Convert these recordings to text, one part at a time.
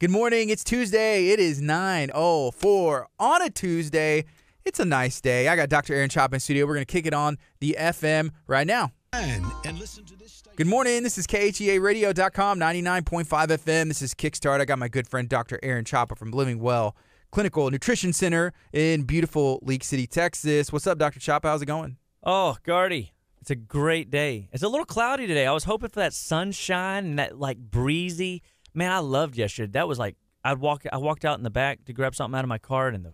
Good morning. It's Tuesday. It is 9.04 on a Tuesday. It's a nice day. I got Dr. Aaron Chop in studio. We're going to kick it on the FM right now. And listen to this Good morning. This is KHEARadio.com, 99.5 FM. This is Kickstart. I got my good friend Dr. Aaron Choppa from Living Well Clinical Nutrition Center in beautiful Leak City, Texas. What's up, Dr. Choppa? How's it going? Oh, Guardy. it's a great day. It's a little cloudy today. I was hoping for that sunshine and that like breezy – man, I loved yesterday. That was like I'd walk I walked out in the back to grab something out of my cart and the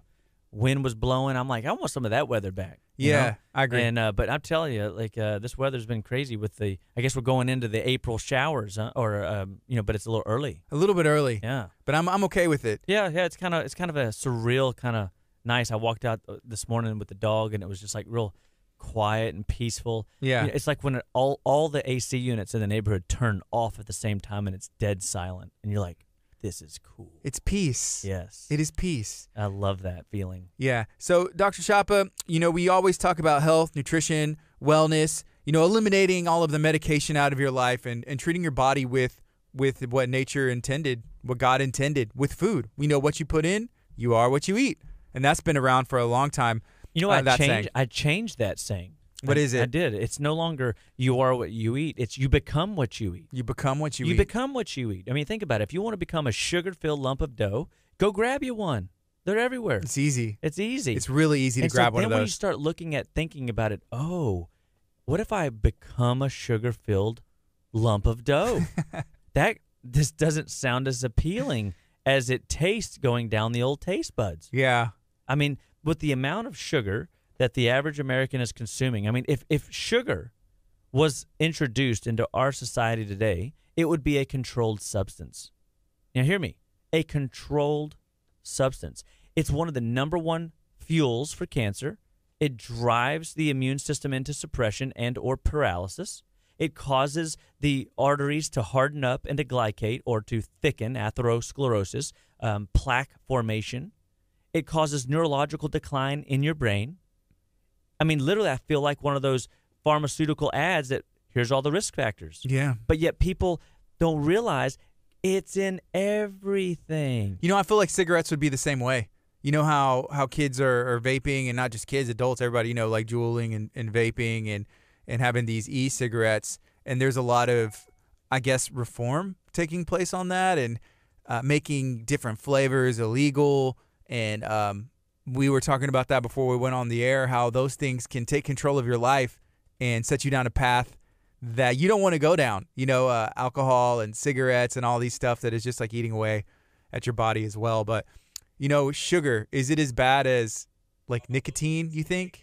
wind was blowing. I'm like, I want some of that weather back. Yeah, know? I agree. And uh, but I'm telling you, like uh, this weather's been crazy with the. I guess we're going into the April showers, huh? or um, you know, but it's a little early. A little bit early. Yeah. But I'm I'm okay with it. Yeah, yeah. It's kind of it's kind of a surreal kind of nice. I walked out uh, this morning with the dog, and it was just like real quiet and peaceful. Yeah, you know, it's like when it, all all the AC units in the neighborhood turn off at the same time and it's dead silent, and you're like, "This is cool." It's peace. Yes, it is peace. I love that feeling. Yeah. So, Dr. Shapa, you know, we always talk about health, nutrition, wellness. You know, eliminating all of the medication out of your life and and treating your body with with what nature intended, what God intended with food. We know what you put in, you are what you eat. And that's been around for a long time. You know, I changed. I changed that saying. What I, is it? I did. It's no longer you are what you eat. It's you become what you eat. You become what you, you eat. You become what you eat. I mean, think about it. If you want to become a sugar-filled lump of dough, go grab you one. They're everywhere. It's easy. It's easy. It's really easy and to so grab one of those. Then when you start looking at thinking about it, oh, what if I become a sugar-filled lump of dough? that this doesn't sound as appealing as it tastes going down the old taste buds. Yeah. I mean, with the amount of sugar that the average American is consuming, I mean, if, if sugar was introduced into our society today, it would be a controlled substance. Now, hear me a controlled substance. It's one of the number one fuels for cancer. It drives the immune system into suppression and or paralysis. It causes the arteries to harden up and to glycate or to thicken, atherosclerosis, um, plaque formation. It causes neurological decline in your brain. I mean, literally, I feel like one of those pharmaceutical ads that here's all the risk factors. Yeah. But yet people don't realize it's in everything. You know, I feel like cigarettes would be the same way. You know how how kids are, are vaping and not just kids, adults, everybody, you know, like juuling and, and vaping and, and having these e cigarettes. And there's a lot of, I guess, reform taking place on that and uh, making different flavors illegal and um, we were talking about that before we went on the air how those things can take control of your life and set you down a path that you don't want to go down. You know, uh, alcohol and cigarettes and all these stuff that is just like eating away at your body as well. But, you know, sugar, is it as bad as like nicotine, you think?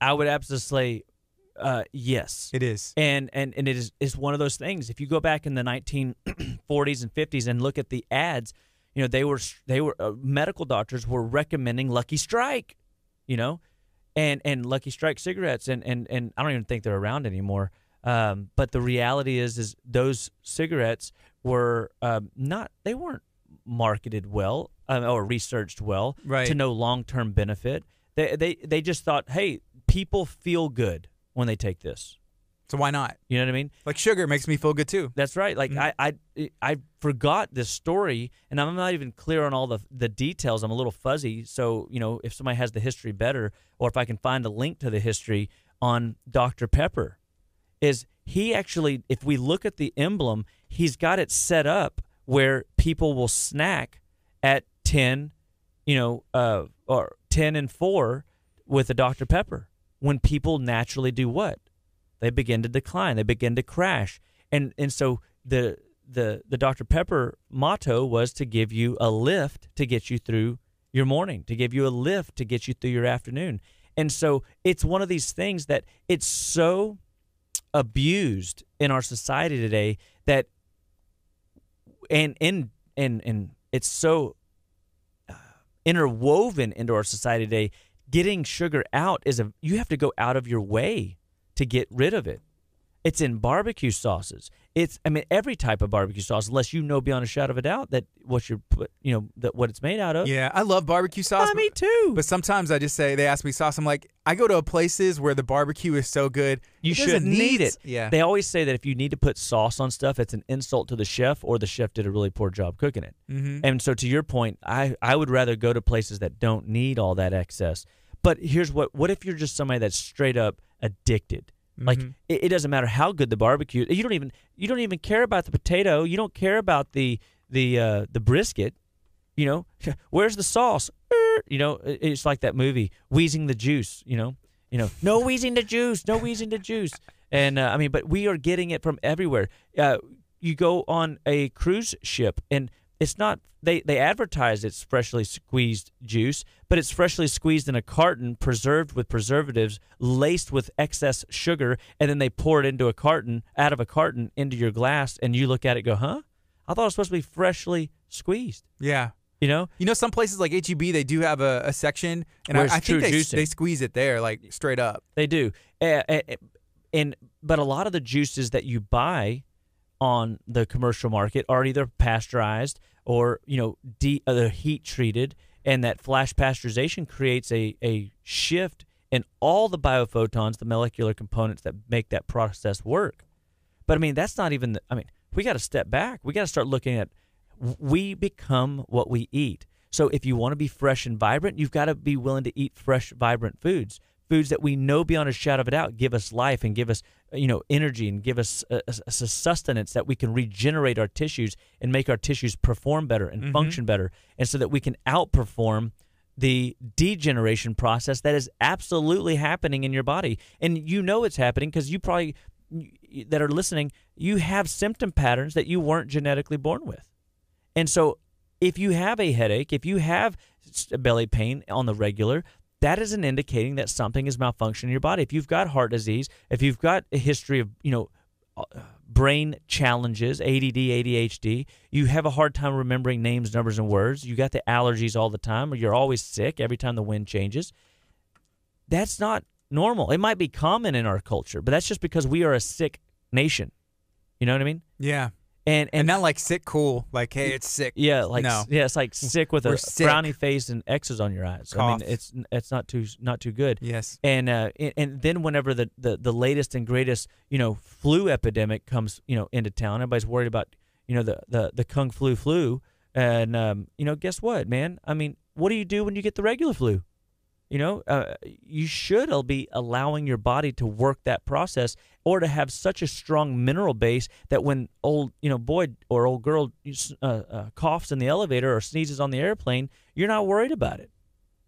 I would absolutely uh, yes, it is, and and and it is. It's one of those things. If you go back in the 1940s and 50s and look at the ads, you know they were they were uh, medical doctors were recommending Lucky Strike, you know, and and Lucky Strike cigarettes, and and and I don't even think they're around anymore. Um, but the reality is, is those cigarettes were um, not they weren't marketed well um, or researched well right. to no long term benefit. They they they just thought, hey, people feel good when they take this. So why not? You know what I mean? Like sugar makes me feel good too. That's right. Like mm-hmm. I, I I forgot this story, and I'm not even clear on all the the details. I'm a little fuzzy. So you know, if somebody has the history better, or if I can find a link to the history on Dr Pepper, is he actually? If we look at the emblem, he's got it set up where people will snack at ten, you know, uh, or ten and four with a Dr Pepper when people naturally do what they begin to decline, they begin to crash. And and so the the the Dr Pepper motto was to give you a lift to get you through your morning, to give you a lift to get you through your afternoon. And so it's one of these things that it's so abused in our society today that and in and, and and it's so uh, interwoven into our society today getting sugar out is a you have to go out of your way to get rid of it. It's in barbecue sauces. It's I mean every type of barbecue sauce, unless you know beyond a shadow of a doubt that what you're put, you know that what it's made out of. Yeah, I love barbecue sauce. Ah, me too. But sometimes I just say they ask me sauce. I'm like, I go to places where the barbecue is so good, you shouldn't need it. Yeah. They always say that if you need to put sauce on stuff, it's an insult to the chef or the chef did a really poor job cooking it. Mm-hmm. And so to your point, I I would rather go to places that don't need all that excess but here's what what if you're just somebody that's straight up addicted? Like mm-hmm. it, it, doesn't matter how good the barbecue. You don't even you don't even care about the potato. You don't care about the the uh, the brisket. You know, where's the sauce? Er, you know, it, it's like that movie Wheezing the Juice. You know, you know, no wheezing the juice, no wheezing the juice. And uh, I mean, but we are getting it from everywhere. Uh, you go on a cruise ship, and it's not they they advertise it's freshly squeezed juice, but it's freshly squeezed in a carton, preserved with preservatives, laced with excess sugar, and then they pour it into a carton, out of a carton into your glass, and you look at it, go, huh? I thought it was supposed to be freshly squeezed. Yeah. You know, you know, some places like HEB they do have a, a section, and I, I think they, they squeeze it there like straight up. They do, eh, eh, eh, and but a lot of the juices that you buy on the commercial market are either pasteurized or you know de- uh, heat treated, and that flash pasteurization creates a a shift in all the biophotons, the molecular components that make that process work. But I mean, that's not even. The, I mean, we got to step back. We got to start looking at we become what we eat. So if you want to be fresh and vibrant, you've got to be willing to eat fresh, vibrant foods foods that we know beyond a shadow of a doubt give us life and give us you know energy and give us a, a sustenance that we can regenerate our tissues and make our tissues perform better and mm-hmm. function better and so that we can outperform the degeneration process that is absolutely happening in your body and you know it's happening because you probably that are listening you have symptom patterns that you weren't genetically born with and so if you have a headache if you have belly pain on the regular that is an indicating that something is malfunctioning in your body. If you've got heart disease, if you've got a history of, you know, uh, brain challenges, ADD, ADHD, you have a hard time remembering names, numbers, and words, you got the allergies all the time, or you're always sick every time the wind changes. That's not normal. It might be common in our culture, but that's just because we are a sick nation. You know what I mean? Yeah and, and, and not like sick cool, like hey, it's sick. Yeah, like no. yeah, it's like sick with We're a sick. brownie face and X's on your eyes. Cough. I mean, it's it's not too not too good. Yes, and uh, and then whenever the, the the latest and greatest you know flu epidemic comes you know into town, everybody's worried about you know the the the kung flu flu, and um, you know guess what, man? I mean, what do you do when you get the regular flu? You know, uh, you should be allowing your body to work that process or to have such a strong mineral base that when old you know boy or old girl uh, uh, coughs in the elevator or sneezes on the airplane, you're not worried about it.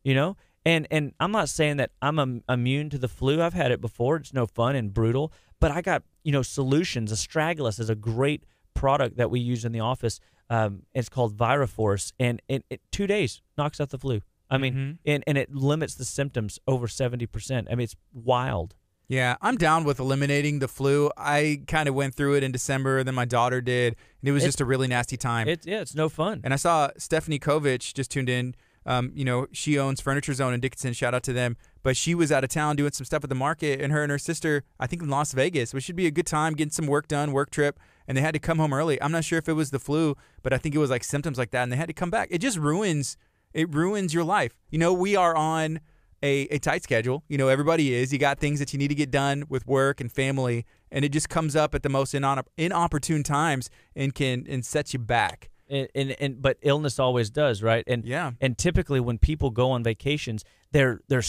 You know, and and I'm not saying that I'm um, immune to the flu. I've had it before. It's no fun and brutal. But I got you know solutions. Astragalus is a great product that we use in the office. Um, it's called Viraforce, and it, it, two days knocks out the flu. I mean, mm-hmm. and, and it limits the symptoms over 70%. I mean, it's wild. Yeah, I'm down with eliminating the flu. I kind of went through it in December, then my daughter did, and it was it's, just a really nasty time. It's, yeah, it's no fun. And I saw Stephanie Kovich just tuned in. Um, you know, she owns Furniture Zone in Dickinson. Shout out to them. But she was out of town doing some stuff at the market, and her and her sister, I think, in Las Vegas, which should be a good time getting some work done, work trip. And they had to come home early. I'm not sure if it was the flu, but I think it was like symptoms like that, and they had to come back. It just ruins. It ruins your life. You know, we are on a, a tight schedule. You know, everybody is. You got things that you need to get done with work and family, and it just comes up at the most inopp- inopportune times and can and sets you back. And, and, and but illness always does, right? And yeah. And typically when people go on vacations, their their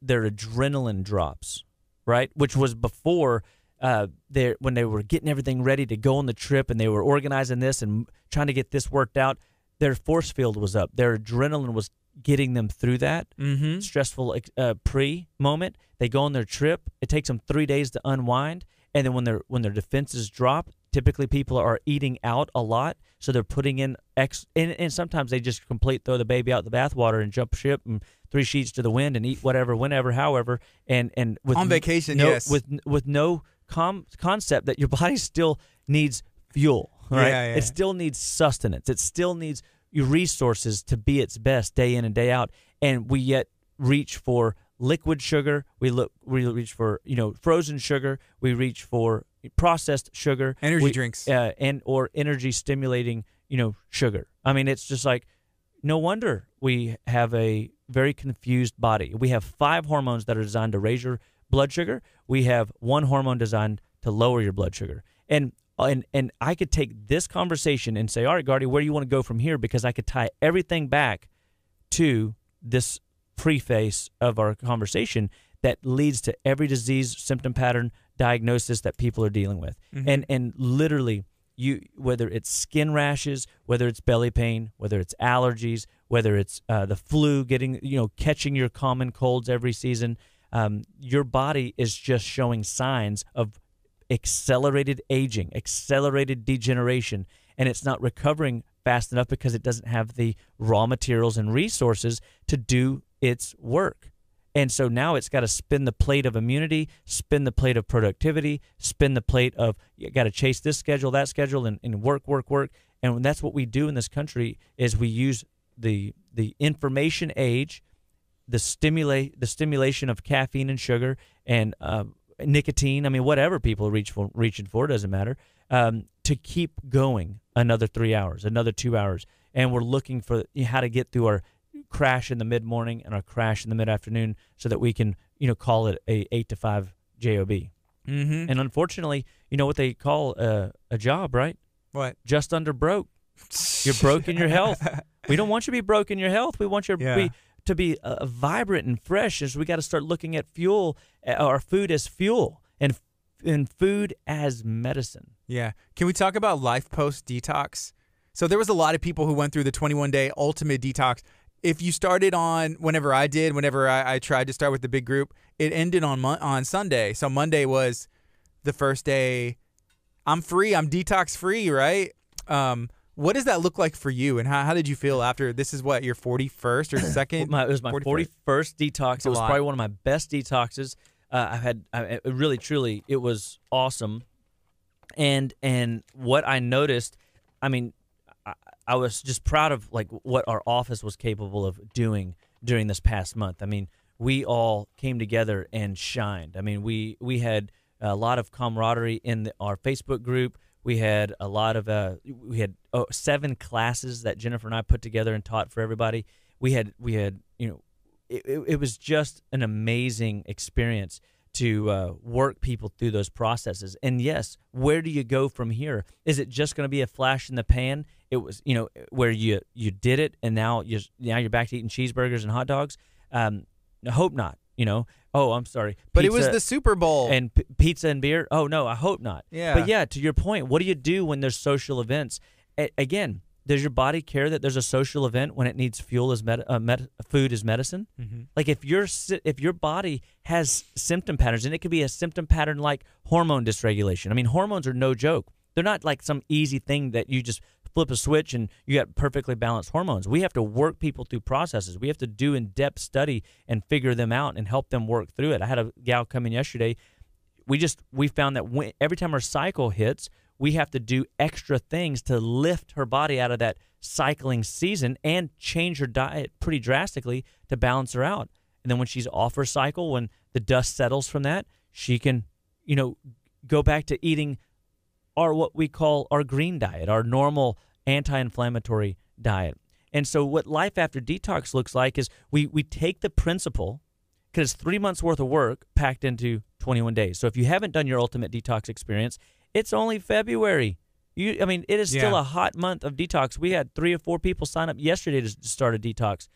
their adrenaline drops, right? Which was before uh, they when they were getting everything ready to go on the trip and they were organizing this and trying to get this worked out. Their force field was up. Their adrenaline was getting them through that mm-hmm. stressful uh, pre moment. They go on their trip. It takes them three days to unwind, and then when their when their defenses drop, typically people are eating out a lot, so they're putting in ex. And, and sometimes they just complete throw the baby out the bathwater and jump ship and three sheets to the wind and eat whatever, whenever, however, and and with on vacation, no, yes, with with no com- concept that your body still needs fuel. Right, yeah, yeah. it still needs sustenance. It still needs your resources to be its best day in and day out, and we yet reach for liquid sugar. We look we reach for you know frozen sugar. We reach for processed sugar, energy we, drinks, uh, and or energy stimulating you know sugar. I mean, it's just like no wonder we have a very confused body. We have five hormones that are designed to raise your blood sugar. We have one hormone designed to lower your blood sugar. And uh, and and I could take this conversation and say, all right, Guardy, where do you want to go from here? Because I could tie everything back to this preface of our conversation that leads to every disease symptom pattern diagnosis that people are dealing with, mm-hmm. and and literally. You, whether it's skin rashes, whether it's belly pain, whether it's allergies, whether it's uh, the flu, getting you know catching your common colds every season, um, your body is just showing signs of accelerated aging, accelerated degeneration, and it's not recovering fast enough because it doesn't have the raw materials and resources to do its work. And so now it's got to spin the plate of immunity, spin the plate of productivity, spin the plate of you got to chase this schedule, that schedule, and, and work, work, work. And that's what we do in this country is we use the the information age, the stimulate the stimulation of caffeine and sugar and uh, nicotine. I mean, whatever people reach for, reaching for doesn't matter. Um, to keep going another three hours, another two hours, and we're looking for how to get through our crash in the mid morning and our crash in the mid afternoon, so that we can you know call it a eight to five job. Mm-hmm. And unfortunately, you know what they call a, uh, a job, right? What? Just under broke. You're broke in your health. we don't want you to be broke in your health. We want you to yeah. be to be uh, vibrant and fresh is we got to start looking at fuel, uh, our food as fuel, and and food as medicine. Yeah. Can we talk about life post detox? So there was a lot of people who went through the 21 day ultimate detox. If you started on whenever I did, whenever I, I tried to start with the big group, it ended on mon- on Sunday. So Monday was the first day. I'm free. I'm detox free, right? Um, what does that look like for you, and how, how did you feel after this? Is what your forty first or second? my, it was my forty first detox. it was probably one of my best detoxes. Uh, I've had I, really, truly, it was awesome. And and what I noticed, I mean, I, I was just proud of like what our office was capable of doing during this past month. I mean, we all came together and shined. I mean, we we had a lot of camaraderie in the, our Facebook group. We had a lot of uh, we had oh, seven classes that Jennifer and I put together and taught for everybody. We had we had you know it, it, it was just an amazing experience to uh, work people through those processes. And yes, where do you go from here? Is it just going to be a flash in the pan? It was you know where you you did it and now you now you're back to eating cheeseburgers and hot dogs. Um, I hope not. You know, oh, I'm sorry. But it was the Super Bowl and p- pizza and beer. Oh no, I hope not. Yeah. But yeah, to your point, what do you do when there's social events? A- again, does your body care that there's a social event when it needs fuel as med- uh, med- food as medicine? Mm-hmm. Like if your if your body has symptom patterns, and it could be a symptom pattern like hormone dysregulation. I mean, hormones are no joke. They're not like some easy thing that you just flip a switch and you got perfectly balanced hormones. We have to work people through processes. We have to do in depth study and figure them out and help them work through it. I had a gal come in yesterday. We just we found that when, every time her cycle hits, we have to do extra things to lift her body out of that cycling season and change her diet pretty drastically to balance her out. And then when she's off her cycle, when the dust settles from that, she can, you know, go back to eating are what we call our green diet, our normal anti inflammatory diet. And so, what life after detox looks like is we, we take the principle, because three months worth of work packed into 21 days. So, if you haven't done your ultimate detox experience, it's only February. You, I mean, it is yeah. still a hot month of detox. We had three or four people sign up yesterday to start a detox.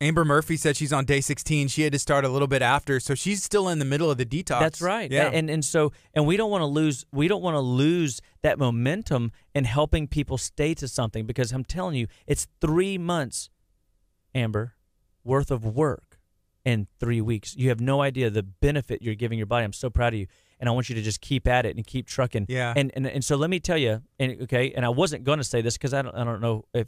Amber Murphy said she's on day 16. She had to start a little bit after, so she's still in the middle of the detox. That's right. Yeah. And and so and we don't want to lose we don't want to lose that momentum in helping people stay to something because I'm telling you, it's 3 months Amber worth of work in 3 weeks. You have no idea the benefit you're giving your body. I'm so proud of you. And I want you to just keep at it and keep trucking. Yeah. And and, and so let me tell you, and okay, and I wasn't going to say this cuz I don't I don't know if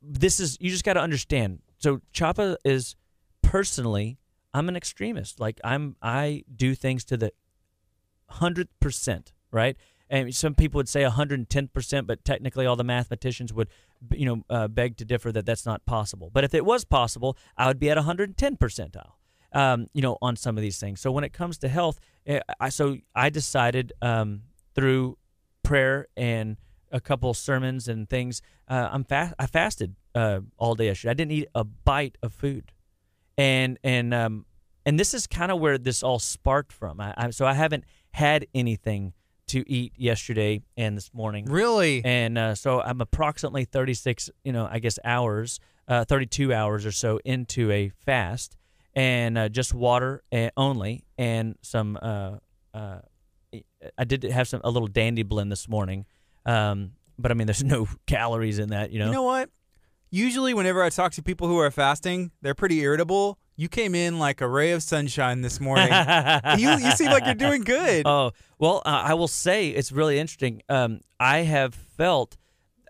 this is you just got to understand so Chapa is personally, I'm an extremist. Like I'm, I do things to the hundred percent, right? And some people would say 110 percent, but technically, all the mathematicians would, you know, uh, beg to differ that that's not possible. But if it was possible, I would be at 110 percentile. Um, you know, on some of these things. So when it comes to health, eh, I, so I decided um, through prayer and a couple sermons and things, uh, I'm fast. I fasted uh, all day yesterday. I didn't eat a bite of food, and and um, and this is kind of where this all sparked from. I, I, so I haven't had anything to eat yesterday and this morning. Really? And uh, so I'm approximately 36, you know, I guess hours, uh, 32 hours or so into a fast, and uh, just water eh, only, and some. Uh, uh, I did have some a little dandy blend this morning. Um, but I mean, there's no calories in that, you know. You know what? usually whenever I talk to people who are fasting, they're pretty irritable. You came in like a ray of sunshine this morning. you, you seem like you're doing good. Oh well, uh, I will say it's really interesting. Um, I have felt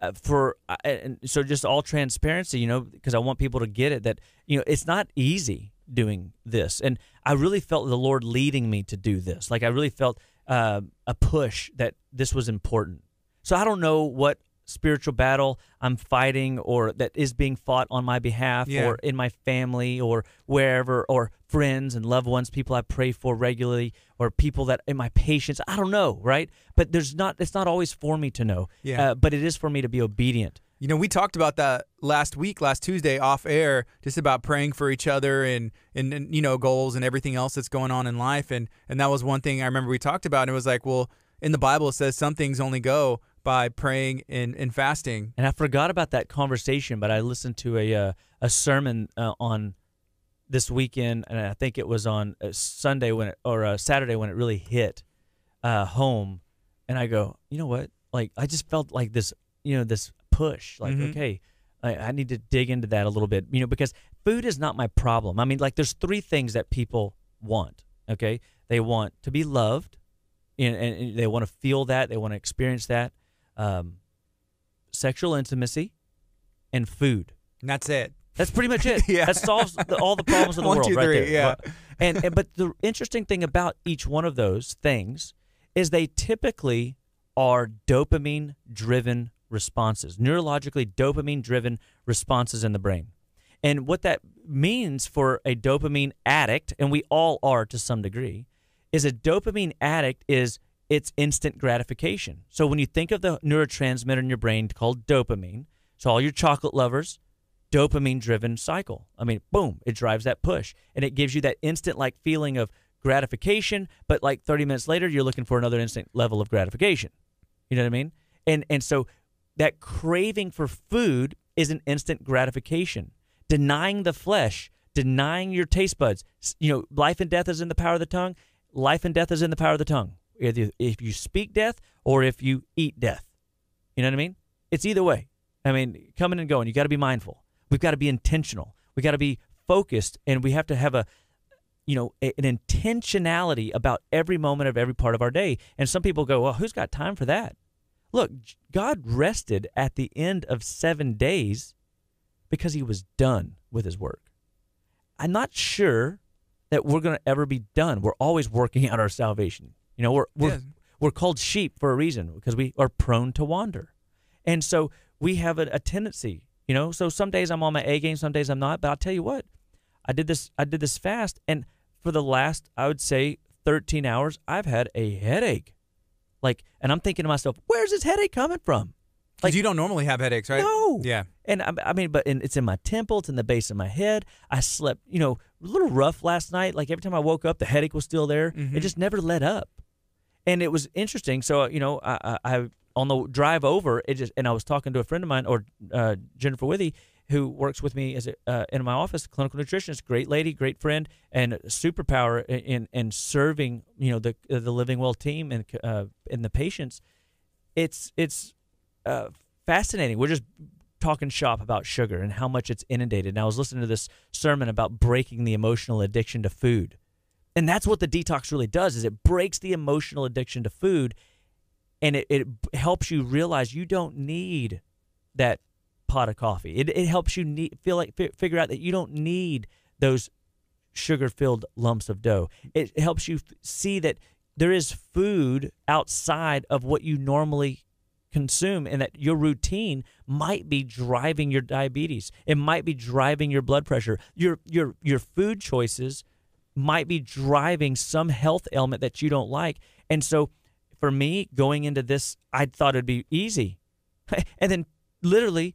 uh, for uh, and so just all transparency, you know, because I want people to get it that you know it's not easy doing this, and I really felt the Lord leading me to do this. Like I really felt uh, a push that this was important. So I don't know what spiritual battle I'm fighting or that is being fought on my behalf yeah. or in my family or wherever or friends and loved ones, people I pray for regularly or people that in my patients. I don't know, right? But there's not it's not always for me to know. Yeah. Uh, but it is for me to be obedient. You know, we talked about that last week, last Tuesday off air, just about praying for each other and, and, and you know, goals and everything else that's going on in life and and that was one thing I remember we talked about and it was like, well, in the Bible it says some things only go by praying and, and fasting. And I forgot about that conversation, but I listened to a uh, a sermon uh, on this weekend, and I think it was on uh, Sunday when it, or uh, Saturday when it really hit uh, home. And I go, you know what? Like I just felt like this, you know, this push. Like mm-hmm. okay, I, I need to dig into that a little bit, you know, because food is not my problem. I mean, like there's three things that people want. Okay, they want to be loved, and they want to feel that, they want to experience that, um, sexual intimacy, and food. And that's it. That's pretty much it. yeah. That solves the, all the problems of the one, world two, right three, there. Yeah. And, and but the interesting thing about each one of those things is they typically are dopamine driven responses, neurologically dopamine driven responses in the brain. And what that means for a dopamine addict, and we all are to some degree, is a dopamine addict is it's instant gratification. So when you think of the neurotransmitter in your brain called dopamine, so all your chocolate lovers, dopamine driven cycle. I mean, boom, it drives that push and it gives you that instant like feeling of gratification, but like 30 minutes later you're looking for another instant level of gratification. You know what I mean? And and so that craving for food is an instant gratification. Denying the flesh, denying your taste buds. You know, life and death is in the power of the tongue. Life and death is in the power of the tongue. Either if you speak death or if you eat death. You know what I mean? It's either way. I mean, coming and going, you got to be mindful. We've got to be intentional. We got to be focused and we have to have a you know, a, an intentionality about every moment of every part of our day. And some people go, "Well, who's got time for that?" Look, God rested at the end of 7 days because he was done with his work. I'm not sure that we're going to ever be done. We're always working out our salvation. You know, we're we're yeah. we're called sheep for a reason because we are prone to wander, and so we have a, a tendency. You know, so some days I'm on my A game, some days I'm not. But I'll tell you what, I did this I did this fast, and for the last I would say 13 hours, I've had a headache. Like, and I'm thinking to myself, where's this headache coming from? Like you don't normally have headaches, right? No. Yeah. And I, I mean, but in, it's in my temple, it's in the base of my head. I slept, you know, a little rough last night. Like every time I woke up, the headache was still there. Mm -hmm. It mm-hmm. just never let up and it was interesting. So you know, I, I on the drive over, it just and I was talking to a friend of mine or uh, Jennifer Withy, who works with me as a, uh, in my office, clinical nutritionist, great lady, great friend, and superpower in in serving you know the the living well team and uh, and the patients. It's it's uh, fascinating. We're just talking shop about sugar and how much it's inundated. And I was listening to this sermon about breaking the emotional addiction to food and that's what the detox really does is it breaks the emotional addiction to food and it, it helps you realize you don't need that pot of coffee. It, it helps you need, feel like figure out that you don't need those sugar filled lumps of dough. It helps you see that there is food outside of what you normally consume and that your routine might be driving your diabetes. It might be driving your blood pressure. Your your your food choices might be driving some health ailment that you don't like. And so for me, going into this, I thought it'd be easy. and then literally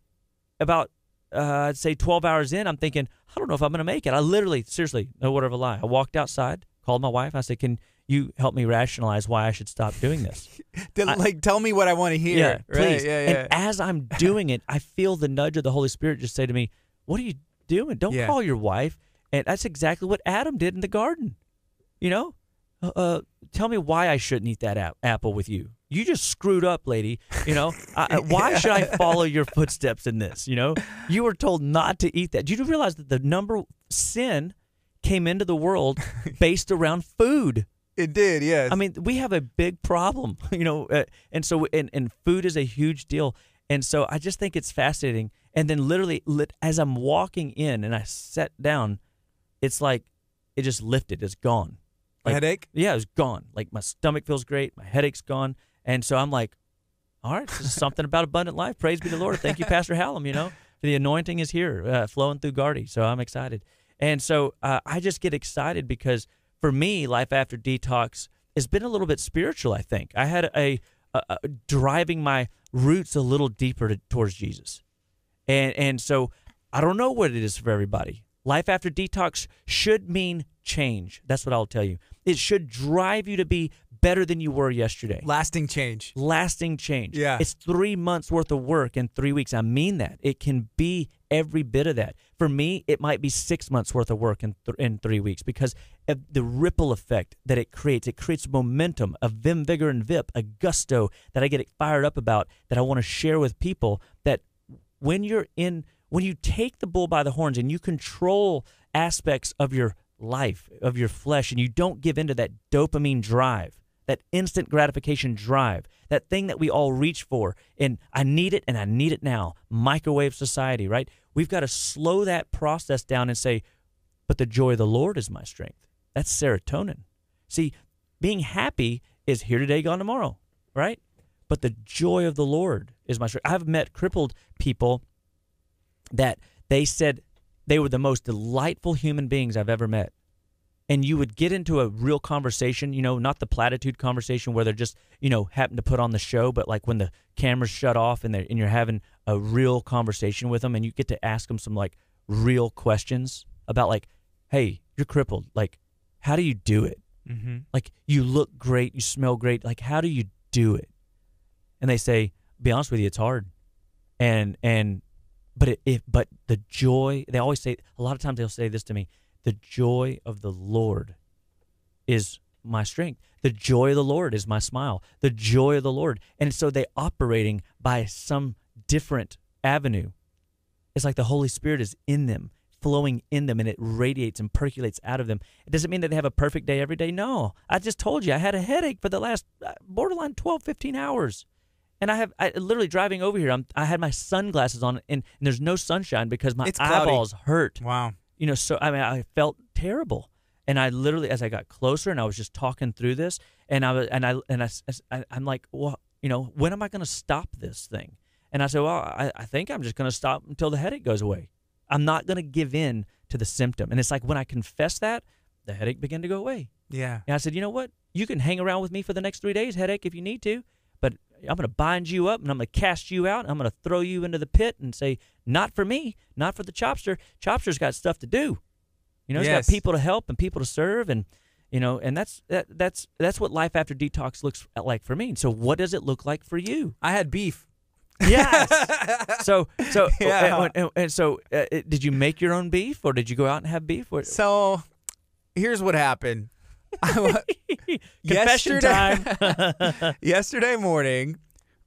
about, uh, I'd say 12 hours in, I'm thinking, I don't know if I'm going to make it. I literally, seriously, no word of a lie. I walked outside, called my wife, and I said, Can you help me rationalize why I should stop doing this? I, like, tell me what I want to hear. Yeah, please. yeah, yeah. And as I'm doing it, I feel the nudge of the Holy Spirit just say to me, What are you doing? Don't yeah. call your wife. And that's exactly what Adam did in the garden. You know, uh, uh, tell me why I shouldn't eat that ap- apple with you. You just screwed up, lady. You know, I, why should I follow your footsteps in this? You know, you were told not to eat that. Do you realize that the number sin came into the world based around food? It did, yes. I mean, we have a big problem, you know, uh, and so and, and food is a huge deal. And so I just think it's fascinating. And then literally, as I'm walking in and I sat down, it's like it just lifted. It's gone. Like, a headache? Yeah, it's gone. Like my stomach feels great. My headache's gone. And so I'm like, all right, this something about abundant life. Praise be the Lord. Thank you, Pastor Hallam. You know, the anointing is here, uh, flowing through Gardy. So I'm excited. And so uh, I just get excited because for me, life after detox has been a little bit spiritual. I think I had a, a, a driving my roots a little deeper to, towards Jesus, and and so I don't know what it is for everybody. Life after detox should mean change. That's what I'll tell you. It should drive you to be better than you were yesterday. Lasting change. Lasting change. Yeah. It's three months worth of work in three weeks. I mean that. It can be every bit of that. For me, it might be six months worth of work in, th- in three weeks because of the ripple effect that it creates. It creates momentum, a vim, vigor, and vip, a gusto that I get fired up about that I want to share with people that when you're in when you take the bull by the horns and you control aspects of your life, of your flesh, and you don't give into that dopamine drive, that instant gratification drive, that thing that we all reach for, and I need it and I need it now, microwave society, right? We've got to slow that process down and say, but the joy of the Lord is my strength. That's serotonin. See, being happy is here today, gone tomorrow, right? But the joy of the Lord is my strength. I've met crippled people that they said they were the most delightful human beings I've ever met. And you would get into a real conversation, you know, not the platitude conversation where they're just, you know, happen to put on the show, but like when the cameras shut off and, and you're having a real conversation with them and you get to ask them some like real questions about like, hey, you're crippled. Like, how do you do it? Mm-hmm. Like, you look great, you smell great. Like, how do you do it? And they say, be honest with you, it's hard. And, and, but it, if but the joy they always say a lot of times they'll say this to me the joy of the lord is my strength the joy of the lord is my smile the joy of the lord and so they operating by some different avenue it's like the holy spirit is in them flowing in them and it radiates and percolates out of them it doesn't mean that they have a perfect day every day no i just told you i had a headache for the last uh, borderline 12 15 hours and I have I, literally driving over here. I'm, I had my sunglasses on, and, and there's no sunshine because my eyeballs hurt. Wow. You know, so I mean, I felt terrible. And I literally, as I got closer, and I was just talking through this, and I was, and I, and I, I I'm like, well, you know, when am I going to stop this thing? And I said, well, I, I think I'm just going to stop until the headache goes away. I'm not going to give in to the symptom. And it's like when I confess that, the headache began to go away. Yeah. And I said, you know what? You can hang around with me for the next three days, headache, if you need to. I'm going to bind you up and I'm going to cast you out. I'm going to throw you into the pit and say, not for me, not for the chopster. Chopster's got stuff to do. You know, yes. he's got people to help and people to serve and you know, and that's that, that's that's what life after detox looks like for me. So what does it look like for you? I had beef. yes. so so uh, yeah. and, and, and so uh, uh, did you make your own beef or did you go out and have beef? Or? So here's what happened. I, Confession time. yesterday morning,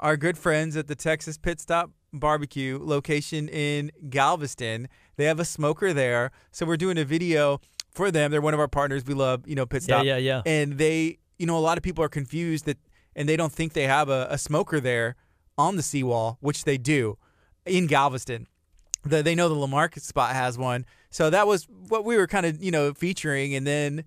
our good friends at the Texas Pit Stop Barbecue location in Galveston, they have a smoker there. So we're doing a video for them. They're one of our partners. We love, you know, Pit Stop. Yeah, yeah, yeah. And they, you know, a lot of people are confused that, and they don't think they have a, a smoker there on the seawall, which they do in Galveston. The, they know the Lamarck spot has one. So that was what we were kind of, you know, featuring. And then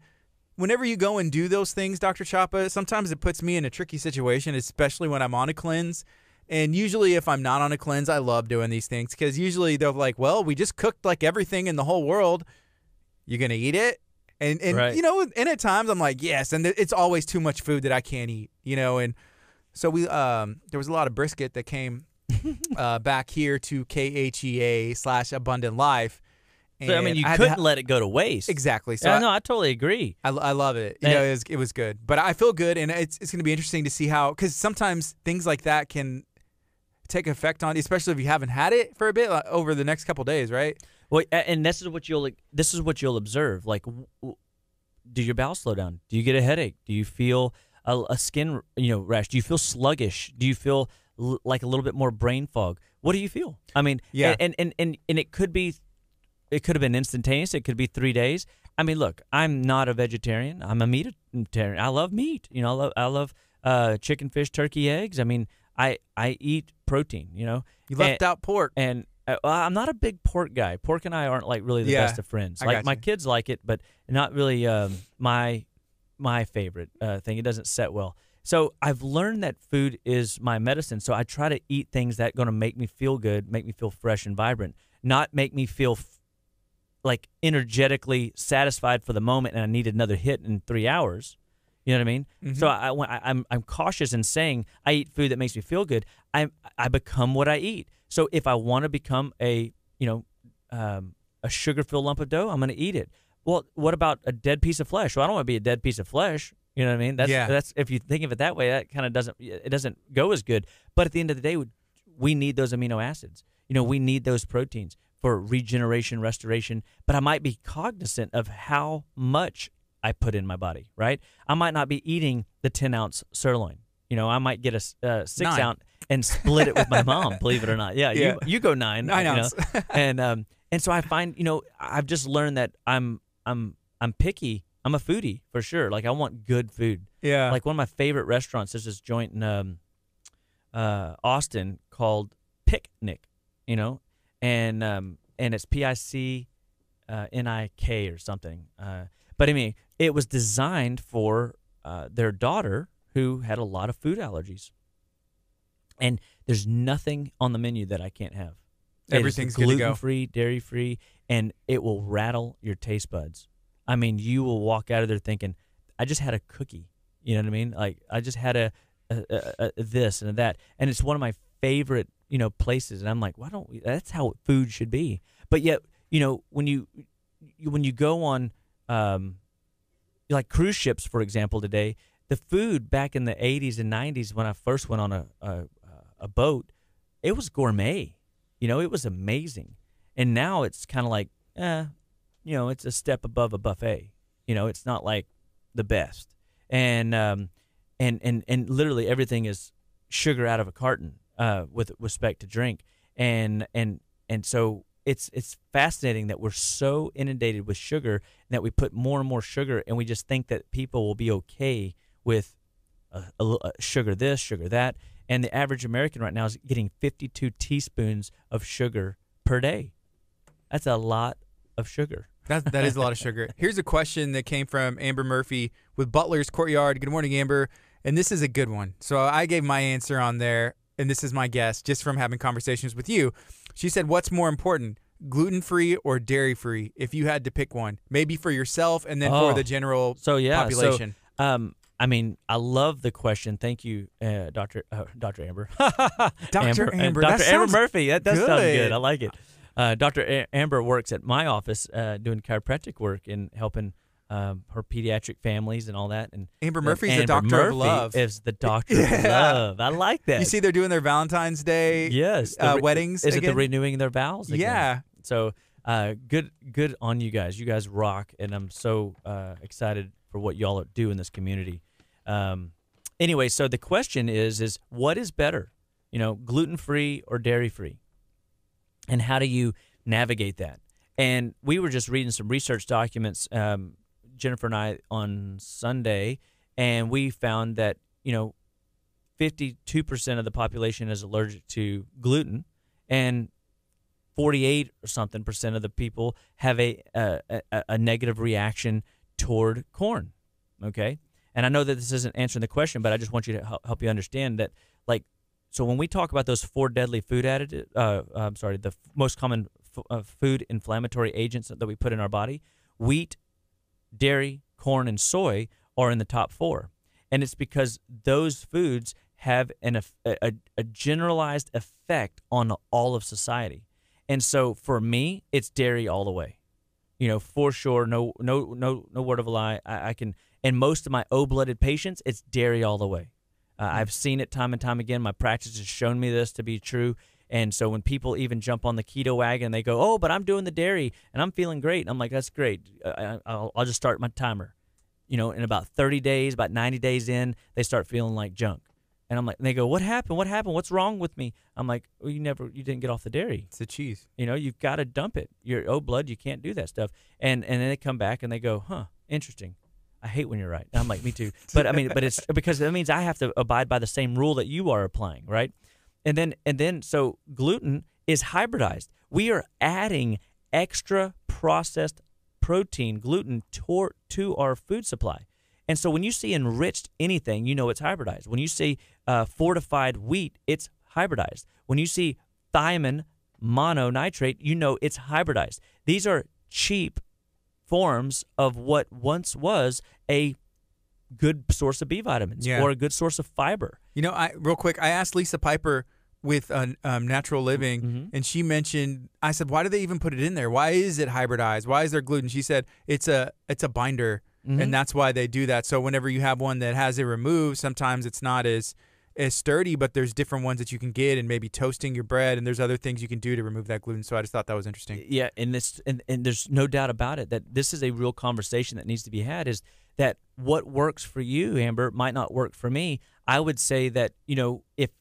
whenever you go and do those things, Dr. Chapa, sometimes it puts me in a tricky situation, especially when I'm on a cleanse. And usually, if I'm not on a cleanse, I love doing these things because usually they're like, well, we just cooked like everything in the whole world. You're going to eat it? And, and right. you know, and at times I'm like, yes. And it's always too much food that I can't eat, you know. And so we, um, there was a lot of brisket that came uh, back here to KHEA slash Abundant Life so, I mean, you I couldn't let it go to waste. Exactly. So yeah, I, no, I totally agree. I, I love it. You and, know, it was, it was good, but I feel good, and it's it's going to be interesting to see how because sometimes things like that can take effect on, especially if you haven't had it for a bit like, over the next couple days, right? Well, and this is what you'll this is what you'll observe. Like, do your bowels slow down? Do you get a headache? Do you feel a, a skin you know rash? Do you feel sluggish? Do you feel l- like a little bit more brain fog? What do you feel? I mean, yeah, and and and, and it could be it could have been instantaneous. It could be three days. I mean, look, I'm not a vegetarian. I'm a meatitarian. I love meat. You know, I love, I love uh, chicken, fish, turkey, eggs. I mean, I I eat protein. You know, you left and, out pork, and uh, I'm not a big pork guy. Pork and I aren't like really the yeah, best of friends. Like my kids like it, but not really um, my my favorite uh, thing. It doesn't set well. So I've learned that food is my medicine. So I try to eat things that going to make me feel good, make me feel fresh and vibrant, not make me feel like energetically satisfied for the moment and I need another hit in three hours. You know what I mean? Mm-hmm. So I, I, am I'm, I'm cautious in saying I eat food that makes me feel good. I I become what I eat. So if I want to become a you know um, a sugar filled lump of dough, I'm going to eat it. Well, what about a dead piece of flesh? Well, I don't want to be a dead piece of flesh. You know what I mean? That's yeah. that's if you think of it that way, that kind of doesn't it doesn't go as good. But at the end of the day, we need those amino acids. You know, we need those proteins for regeneration, restoration, but I might be cognizant of how much I put in my body, right? I might not be eating the 10 ounce sirloin. You know, I might get a uh, six nine. ounce and split it with my mom, believe it or not. Yeah, yeah. You, you go nine. Nine you ounce. Know? and, um, and so I find, you know, I've just learned that I'm, I'm, I'm picky. I'm a foodie for sure. Like I want good food. Yeah. Like one of my favorite restaurants, is this joint in um, uh, Austin called Picnic, you know, and um, and it's P I C uh, N I K or something. Uh, but I mean, it was designed for uh, their daughter who had a lot of food allergies, and there's nothing on the menu that I can't have. Everything's gluten free, go. dairy free, and it will rattle your taste buds. I mean, you will walk out of there thinking, "I just had a cookie." You know what I mean? Like I just had a, a, a, a this and that, and it's one of my favorite you know, places. And I'm like, why don't we? That's how food should be. But yet, you know, when you, you when you go on, um, like cruise ships, for example, today, the food back in the 80s and 90s when I first went on a, a, a boat, it was gourmet. You know, it was amazing. And now it's kind of like, eh, you know, it's a step above a buffet. You know, it's not like the best. And um, and and and literally everything is sugar out of a carton uh, with respect to drink, and and and so it's it's fascinating that we're so inundated with sugar that we put more and more sugar, and we just think that people will be okay with uh, a, a, a uh, sugar this, sugar that, and the average American right now is getting 52 teaspoons of sugar per day. That's a lot of sugar. That, that is a lot of sugar. Here's a question that came from Amber Murphy with Butler's Courtyard. Good morning, Amber. And this is a good one. So I gave my answer on there and this is my guess just from having conversations with you. She said, What's more important, gluten free or dairy free, if you had to pick one, maybe for yourself and then oh. for the oh. general so, yeah, population? So, um, I mean, I love the question. Thank you, uh, Doctor uh, Doctor Amber. Doctor Amber, Amber, Doctor Amber Murphy. That does good. sound good. I like it. Uh, Doctor Amber works at my office uh, doing chiropractic work and helping um, her pediatric families and all that. And Amber Murphy's the doctor Murphy of love. Is the doctor yeah. of love? I like that. You see, they're doing their Valentine's Day yes uh, re- weddings. Is again? it the renewing their vows? Again? Yeah. So uh, good, good on you guys. You guys rock, and I'm so uh, excited for what y'all do in this community. Um, anyway, so the question is: is what is better? You know, gluten free or dairy free, and how do you navigate that? And we were just reading some research documents um, Jennifer and I on Sunday, and we found that you know, fifty-two percent of the population is allergic to gluten, and 48 or something percent of the people have a, a, a, negative reaction toward corn. Okay. And I know that this isn't answering the question, but I just want you to help, help you understand that, like, so when we talk about those four deadly food additives, uh, I'm sorry, the f- most common uh, food inflammatory agents that we put in our body, wheat, dairy, corn, and soy are in the top four. And it's because those foods have an, a, a, a generalized effect on all of society. And so for me, it's dairy all the way. You know, for sure, no, no, no, no word of a lie. I, I can, and most of my O-blooded patients, it's dairy all the way. Uh, hmm. I've seen it time and time again. My practice has shown me this to be true. And so when people even jump on the keto wagon and they go, oh, but I'm doing the dairy and I'm feeling great, I'm like, that's great. Uh, I, will I'll just start my timer. You know, in about 30 days, about 90 days in, they start feeling like junk. And I'm like, and they go, what happened? What happened? What's wrong with me? I'm like, well, you never, you didn't get off the dairy. It's the cheese. You know, you've got to dump it. Your oh blood, you can't do that stuff. And and then they come back and they go, huh, interesting. I hate when you're right. And I'm like, me too. But I mean, but it's because that means I have to abide by the same rule that you are applying, right? And then and then so gluten is hybridized. We are adding extra processed protein, gluten to, to our food supply. And so when you see enriched anything, you know it's hybridized. When you see uh, fortified wheat, it's hybridized. When you see thiamine mononitrate, you know it's hybridized. These are cheap forms of what once was a good source of B vitamins yeah. or a good source of fiber. You know, I real quick, I asked Lisa Piper with uh, um, natural living, mm-hmm. and she mentioned. I said, "Why do they even put it in there? Why is it hybridized? Why is there gluten?" She said, "It's a it's a binder, mm-hmm. and that's why they do that. So whenever you have one that has it removed, sometimes it's not as as sturdy, but there's different ones that you can get, and maybe toasting your bread, and there's other things you can do to remove that gluten. So I just thought that was interesting. Yeah, and this and, and there's no doubt about it that this is a real conversation that needs to be had. Is that what works for you, Amber, might not work for me. I would say that, you know, if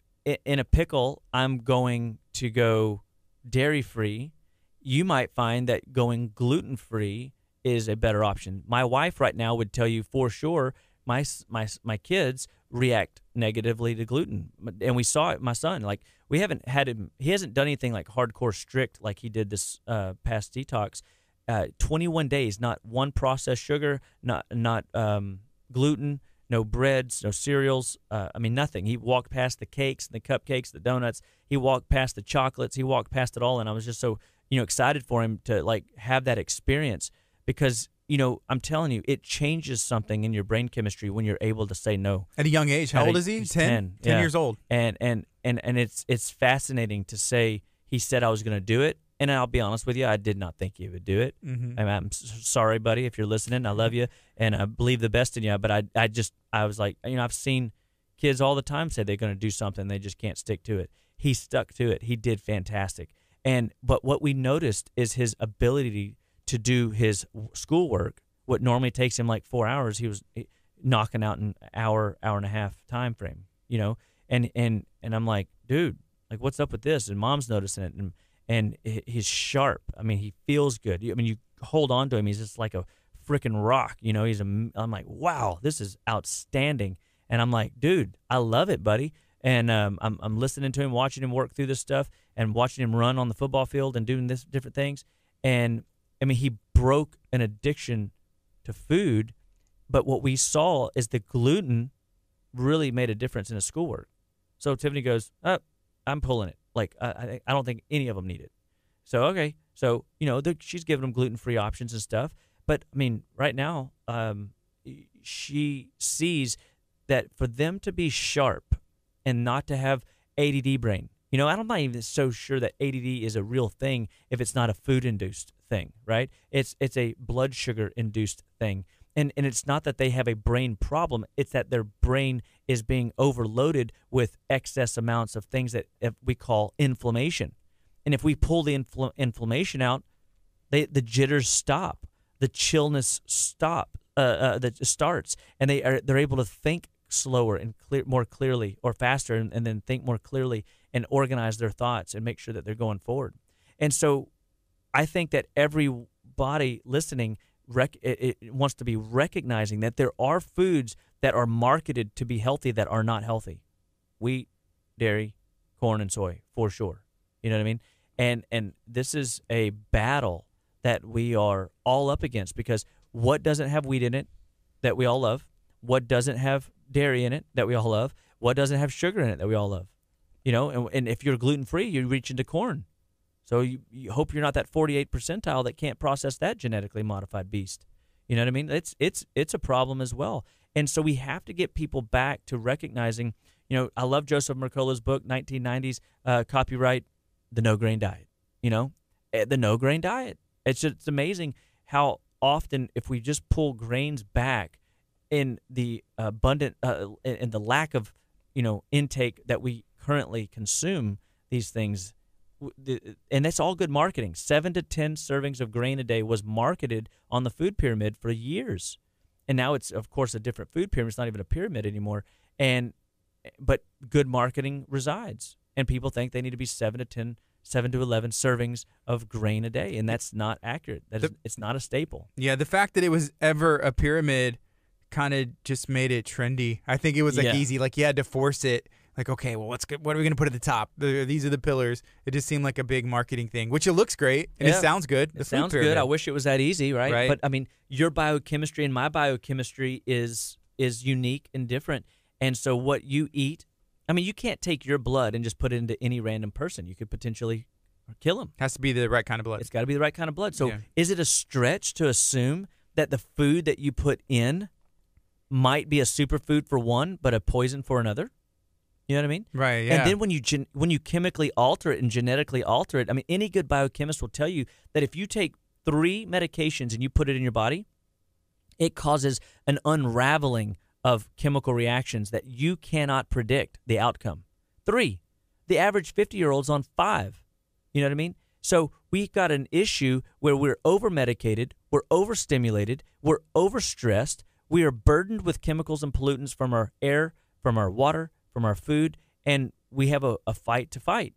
in a pickle, I'm going to go dairy free, you might find that going gluten free is a better option. My wife right now would tell you for sure my my my kids react negatively to gluten, and we saw it. My son, like we haven't had him, he hasn't done anything like hardcore strict like he did this uh, past detox, uh, 21 days, not one processed sugar, not not um, gluten, no breads, no cereals. Uh, I mean, nothing. He walked past the cakes, the cupcakes, the donuts. He walked past the chocolates. He walked past it all, and I was just so you know excited for him to like have that experience because you know I'm telling you, it changes something in your brain chemistry when you're able to say no at a young age. How at old a, is he? 10? 10, 10 yeah. years old. And and and and it's it's fascinating to say he said I was going to do it, and I'll be honest with you, I did not think he would do it. Mm-hmm. I'm, I'm sorry, buddy, if you're listening. I love mm-hmm. you and I believe the best in you. But I, I just, I was like, you know, I've seen kids all the time say they're going to do something, they just can't stick to it. He stuck to it. He did fantastic. And but what we noticed is his ability to do his schoolwork. What normally takes him like four hours, he was eh, knocking out an hour, hour and a half time frame. You know, and and and I'm like, dude, like what's up with this? And mom's noticing it, and and he's sharp. I mean, he feels good. I mean, you hold on to him, he's just like a freaking rock. You know, he's a. I'm like, wow, this is outstanding. And I'm like, dude, I love it, buddy. And um, I'm I'm listening to him, watching him work through this stuff, and watching him run on the football field and doing this different things. And I mean, he broke an addiction to food, but what we saw is the gluten really made a difference in his schoolwork. So Tiffany goes, oh, I'm pulling it. Like I, I don't think any of them need it. So okay, so you know she's giving them gluten free options and stuff. But I mean, right now, um, she sees that for them to be sharp and not to have ADD brain. You know, I'm not even so sure that ADD is a real thing if it's not a food induced thing, right? It's it's a blood sugar induced thing and, and it's not that they have a brain problem, it's that their brain is being overloaded with excess amounts of things that we call inflammation. And if we pull the infl- inflammation out, they, the jitters stop, the chillness stop, uh, uh, that starts, and they are they're able to think slower and clear more clearly or faster, and, and then think more clearly and organize their thoughts and make sure that they're going forward. And so, I think that every body listening rec- it, wants to be recognizing that there are foods that are marketed to be healthy that are not healthy. Wheat, dairy, corn and soy for sure. You know what I mean? And and this is a battle that we are all up against because what doesn't have wheat in it that we all love? What doesn't have dairy in it that we all love? What doesn't have sugar in it that we all love? You know, and, and if you're gluten free, you reach into corn. So you, you hope you're not that 48 percentile that can't process that genetically modified beast. You know what I mean? It's it's it's a problem as well. And so we have to get people back to recognizing. You know, I love Joseph Mercola's book, 1990s, uh, copyright, the no grain diet. You know, eh, the no grain diet. It's just, it's amazing how often if we just pull grains back in the abundant uh, in the lack of you know intake that we currently consume these things and that's all good marketing. Seven to 10 servings of grain a day was marketed on the food pyramid for years. And now it's, of course, a different food pyramid. It's not even a pyramid anymore. And, but good marketing resides. And people think they need to be seven to 10, seven to 11 servings of grain a day. And that's not accurate. That is, the, it's not a staple. Yeah. The fact that it was ever a pyramid kind of just made it trendy. I think it was like yeah. easy. Like you had to force it like, okay, well, what's what are we going to put at the top? The, these are the pillars. It just seemed like a big marketing thing, which it looks great and yeah. it sounds good. It sounds good. I wish it was that easy, right? right? But I mean, your biochemistry and my biochemistry is is unique and different. And so, what you eat, I mean, you can't take your blood and just put it into any random person. You could potentially kill them. Has to be the right kind of blood. It's got to be the right kind of blood. So, yeah. is it a stretch to assume that the food that you put in might be a superfood for one, but a poison for another? You know what I mean? Right. Yeah. And then when you gen- when you chemically alter it and genetically alter it, I mean, any good biochemist will tell you that if you take three medications and you put it in your body, it causes an unraveling of chemical reactions that you cannot predict the outcome. Three. The average 50 year old's on five. You know what I mean? So we've got an issue where we're over medicated, we're overstimulated, we're overstressed, we are burdened with chemicals and pollutants from our air, from our water, from our food, and we have a, a fight to fight.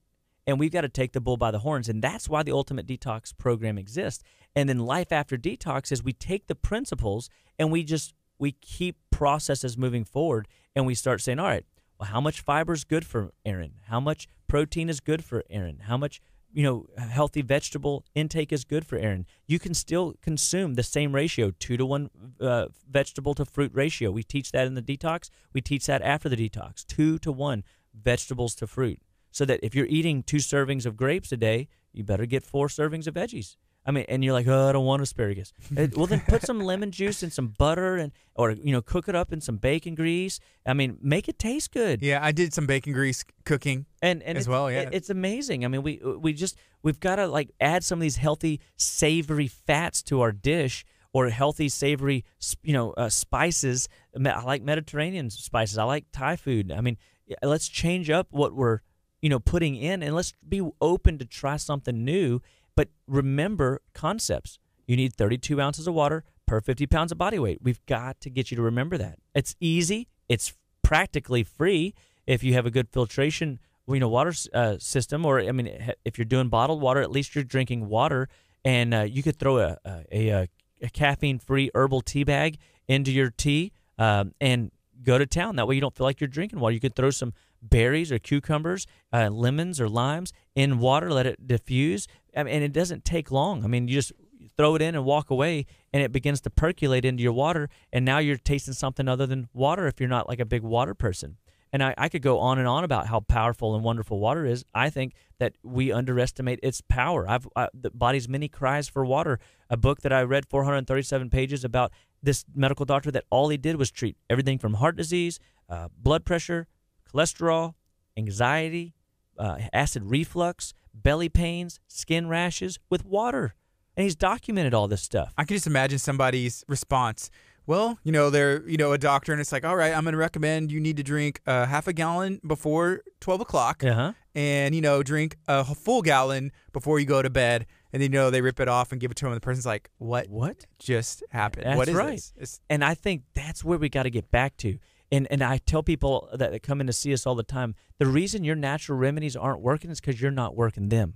And we've got to take the bull by the horns. And that's why the Ultimate Detox program exists. And then Life After Detox is we take the principles and we just we keep processes moving forward and we start saying, all right, well, how much fiber is good for Aaron? How much protein is good for Aaron? How much you know, healthy vegetable intake is good for Aaron. You can still consume the same ratio, two to one uh, vegetable to fruit ratio. We teach that in the detox. We teach that after the detox, two to one vegetables to fruit. So that if you're eating two servings of grapes a day, you better get four servings of veggies. I mean, and you're like, oh, I don't want asparagus. well, then put some lemon juice and some butter, and or you know, cook it up in some bacon grease. I mean, make it taste good. Yeah, I did some bacon grease cooking, and, and as well. Yeah, it's amazing. I mean, we we just we've got to like add some of these healthy, savory fats to our dish, or healthy, savory, you know, uh, spices. I like Mediterranean spices. I like Thai food. I mean, let's change up what we're you know putting in, and let's be open to try something new but remember concepts. You need 32 ounces of water per 50 pounds of body weight. We've got to get you to remember that. It's easy. It's practically free if you have a good filtration, you know, water uh, system. Or I mean, if you're doing bottled water, at least you're drinking water. And uh, you could throw a, a, a, a caffeine-free herbal tea bag into your tea um, and go to town. That way, you don't feel like you're drinking water. You could throw some berries or cucumbers, uh, lemons or limes in water, let it diffuse, I mean, and it doesn't take long. I mean, you just throw it in and walk away, and it begins to percolate into your water. And now you're tasting something other than water if you're not like a big water person. And I, I could go on and on about how powerful and wonderful water is. I think that we underestimate its power. I've I, the body's many cries for water. A book that I read, 437 pages about this medical doctor that all he did was treat everything from heart disease, uh, blood pressure, cholesterol, anxiety, uh, acid reflux belly pains, skin rashes with water. And he's documented all this stuff. I can just imagine somebody's response. Well, you know, they're, you know, a doctor, and it's like, all right, I'm going to recommend you need to drink uh, half a gallon before 12 o'clock uh-huh. and, you know, drink a full gallon before you go to bed. And you know, they rip it off and give it to him. And the person's like, what? What just happened? That's what is right. this? It's- and I think that's where we got to get back to and, and I tell people that, that come in to see us all the time the reason your natural remedies aren't working is because you're not working them.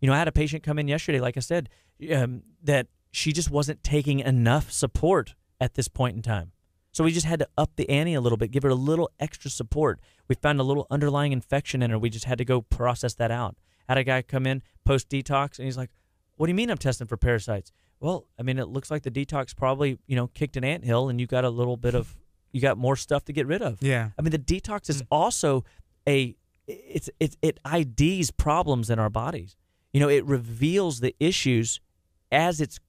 You know, I had a patient come in yesterday, like I said, um, that she just wasn't taking enough support at this point in time. So we just had to up the ante a little bit, give her a little extra support. We found a little underlying infection in her. We just had to go process that out. Had a guy come in post detox and he's like, What do you mean I'm testing for parasites? Well, I mean, it looks like the detox probably, you know, kicked an anthill and you got a little bit of you got more stuff to get rid of. Yeah. I mean, the detox is mm. also a it's it it IDs problems in our bodies. You know, it reveals the issues as it's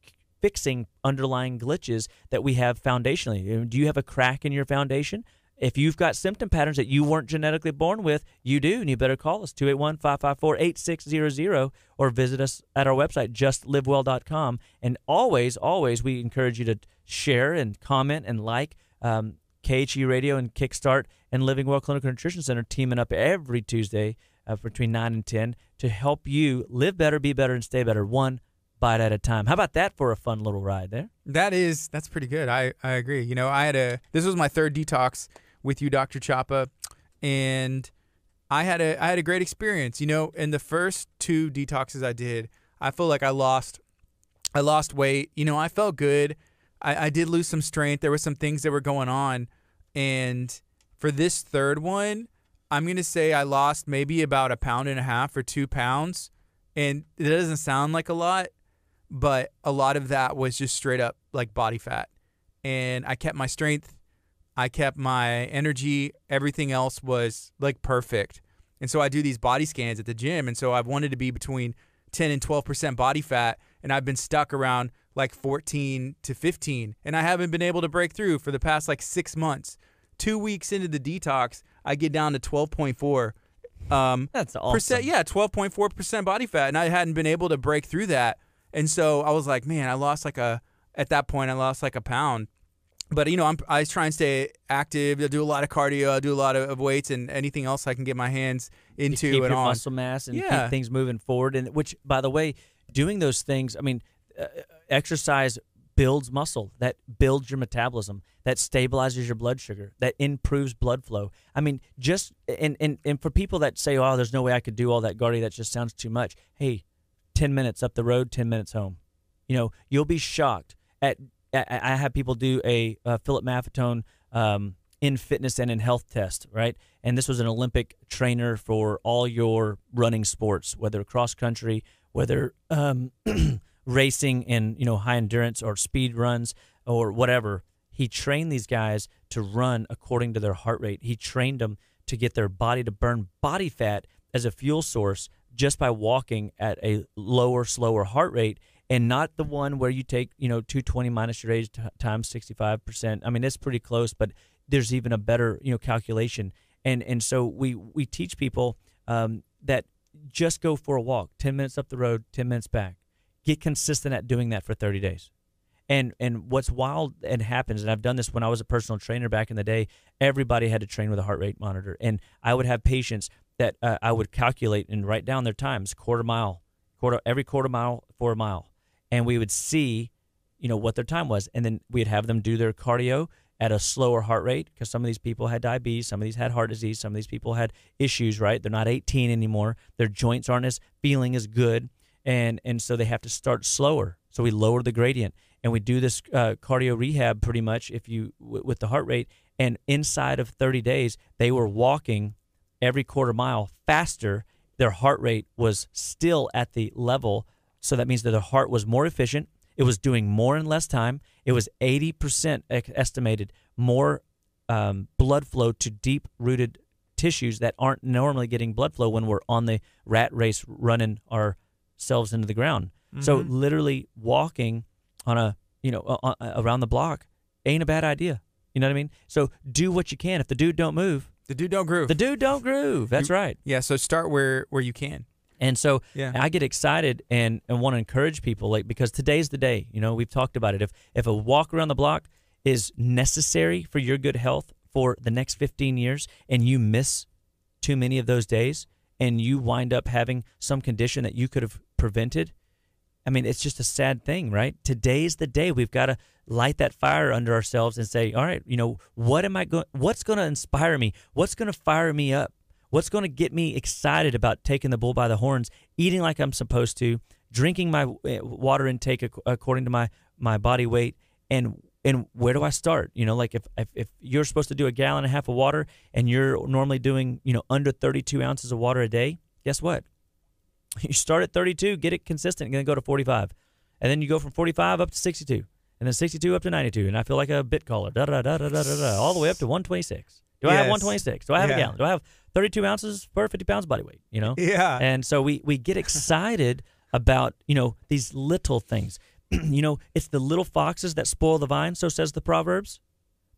fixing underlying glitches that we have foundationally. Do you have a crack in your foundation? If you've got symptom patterns that you weren't genetically born with, you do, and you better call us 281 554 8600 or visit us at our website, justlivewell.com. And always, always, we encourage you to share and comment and like. Um, KHE Radio and Kickstart and Living Well Clinical Nutrition Center teaming up every Tuesday uh, between 9 and 10 to help you live better, be better, and stay better one bite at a time. How about that for a fun little ride there? That is, that's pretty good. I, I agree. You know, I had a, this was my third detox with you, Dr. Chapa, and I had a, I had a great experience. You know, in the first two detoxes I did, I feel like I lost, I lost weight. You know, I felt good. I, I did lose some strength. There were some things that were going on. And for this third one, I'm going to say I lost maybe about a pound and a half or two pounds. And that doesn't sound like a lot, but a lot of that was just straight up like body fat. And I kept my strength, I kept my energy, everything else was like perfect. And so I do these body scans at the gym. And so I've wanted to be between 10 and 12% body fat. And I've been stuck around like 14 to 15, and I haven't been able to break through for the past like six months. Two weeks into the detox, I get down to 12.4. Um, That's awesome. Percent, yeah, 12.4 percent body fat, and I hadn't been able to break through that. And so I was like, man, I lost like a at that point I lost like a pound. But you know, I'm I try and stay active. I do a lot of cardio. I do a lot of, of weights and anything else I can get my hands into you keep and your on. muscle mass and yeah. keep things moving forward. And which, by the way, doing those things, I mean. Uh, exercise builds muscle, that builds your metabolism, that stabilizes your blood sugar, that improves blood flow. I mean, just and and, and for people that say, "Oh, there's no way I could do all that, Guardy. That just sounds too much." Hey, ten minutes up the road, ten minutes home. You know, you'll be shocked at. I have people do a, a Philip Maffetone um, in fitness and in health test, right? And this was an Olympic trainer for all your running sports, whether cross country, whether um, racing and you know high endurance or speed runs or whatever. He trained these guys to run according to their heart rate. He trained them to get their body to burn body fat as a fuel source just by walking at a lower, slower heart rate and not the one where you take, you know, 220 minus your age t- times 65%. I mean, it's pretty close, but there's even a better, you know, calculation. And and so we we teach people um, that just go for a walk, 10 minutes up the road, 10 minutes back, Get consistent at doing that for 30 days. And and what's wild and happens, and I've done this when I was a personal trainer back in the day. Everybody had to train with a heart rate monitor, and I would have patients that uh, I would calculate and write down their times, quarter mile, quarter every quarter mile for a mile, and we would see, you know, what their time was, and then we'd have them do their cardio at a slower heart rate because some of these people had diabetes, some of these had heart disease, some of these people had issues. Right, they're not 18 anymore. Their joints aren't as feeling as good and and so they have to start slower. So we lower the gradient, and we do this uh, cardio rehab pretty much if you w- with the heart rate. And inside of 30 days, they were walking every quarter mile faster. Their heart rate was still at the level, so that means that their heart was more efficient. It was doing more in less time. It was 80% estimated more um, blood flow to deep rooted tissues that aren't normally getting blood flow when we're on the rat race running our ourselves into the ground. Mm-hmm. So literally walking on a you know a, a, around the block ain't a bad idea. You know what I mean? So do what you can. If the dude don't move, the dude don't groove. The dude don't groove. That's you, right. Yeah. So start where where you can. And so yeah. I get excited and, and want to encourage people like because today's the day. You know, we've talked about it. If if a walk around the block is necessary for your good health for the next 15 years and you miss too many of those days and you wind up having some condition that you could have prevented. I mean, it's just a sad thing, right? Today's the day we've got to light that fire under ourselves and say, all right, you know, what am I going, what's going to inspire me? What's going to fire me up? What's going to get me excited about taking the bull by the horns, eating like I'm supposed to, drinking my eh, water intake according to my, my body weight and and where do I start? You know, like if, if, if you're supposed to do a gallon and a half of water and you're normally doing, you know, under 32 ounces of water a day, guess what? you start at 32, get it consistent, and then go to 45. And then you go from 45 up to 62, and then 62 up to 92. And I feel like a bit caller, da da da da da da da, all the way up to 126. Do yes. I have 126? Do I have yeah. a gallon? Do I have 32 ounces per 50 pounds body weight? You know? Yeah. And so we, we get excited about, you know, these little things. you know, it's the little foxes that spoil the vine, so says the Proverbs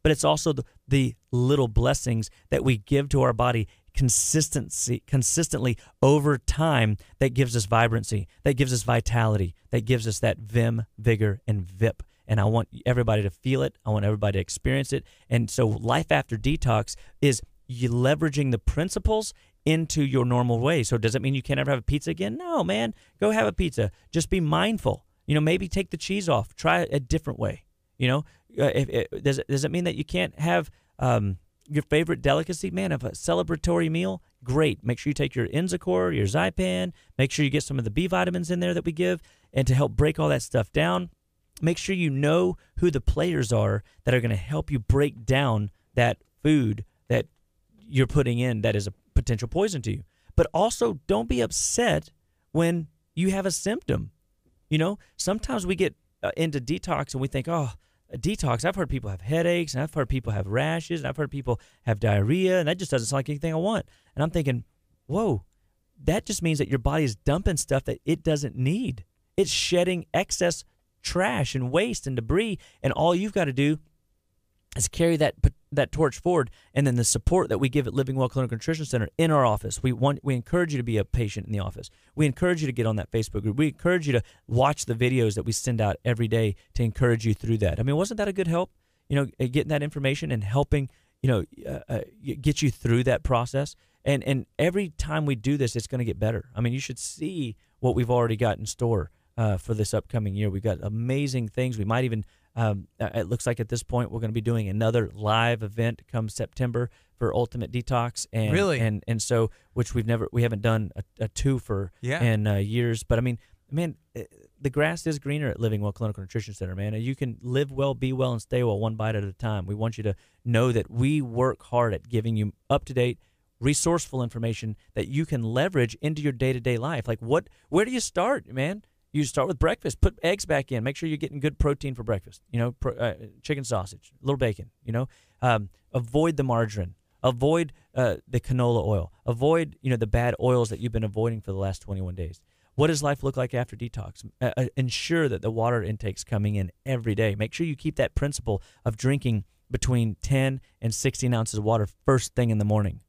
but it's also the, the, little blessings that we give to our body consistency consistently over time that gives us vibrancy, that gives us vitality, that gives us that vim, vigor, and vip. And I want everybody to feel it. I want everybody to experience it. And so life after detox is you leveraging the principles into your normal way. So does it mean you can't ever have a pizza again? No, man. Go have a pizza. Just be mindful. You know, maybe take the cheese off. Try it a different way. You know, uh, if, if, does it, does it mean that you can't have um, your favorite delicacy, man, of a celebratory meal, great. Make sure you take your Enzacor, your Zypan. Make sure you get some of the B vitamins in there that we give, and to help break all that stuff down. Make sure you know who the players are that are going to help you break down that food that you're putting in that is a potential poison to you. But also, don't be upset when you have a symptom. You know, sometimes we get uh, into detox and we think, oh, detox, I've heard people have headaches, and I've heard people have rashes, and I've heard people have diarrhea, and that just doesn't sound like anything I want. And I'm thinking, whoa, that just means that your body is dumping stuff that it doesn't need. It's shedding excess trash and waste and debris, and all you've got to do is carry that that torch forward and then the support that we give at Living Well Clinical Nutrition Center in our office. We want we encourage you to be a patient in the office. We encourage you to get on that Facebook group. We encourage you to watch the videos that we send out every day to encourage you through that. I mean, wasn't that a good help? You know, uh, getting that information and helping, you know, uh, uh, get you through that process. And and every time we do this, it's going to get better. I mean, you should see what we've already got in store. Uh, for this upcoming year. We've got amazing things. We might even um, uh, it looks like at this point we're going to be doing another live event come September for Ultimate Detox, and really, and and so which we've never we haven't done a, a two for yeah. in uh, years, but I mean, man, eh, the grass is greener at Living Well Clinical Nutrition Center, man. You can live well, be well, and stay well one bite at a time. We want you to know that we work hard at giving you up to date resourceful information that you can leverage into your day-to-day life like what where do you start man you start with breakfast. Put eggs back in. Make sure you're getting good protein for breakfast. You know, pro, uh, chicken sausage, a little bacon. You know, um, avoid the margarine. Avoid uh, the canola oil. Avoid you know the bad oils that you've been avoiding for the last 21 days. What does life look like after detox? Uh, uh, ensure that the water intake's coming in every day. Make sure you keep that principle of drinking between 10 and 16 ounces of water first thing in the morning.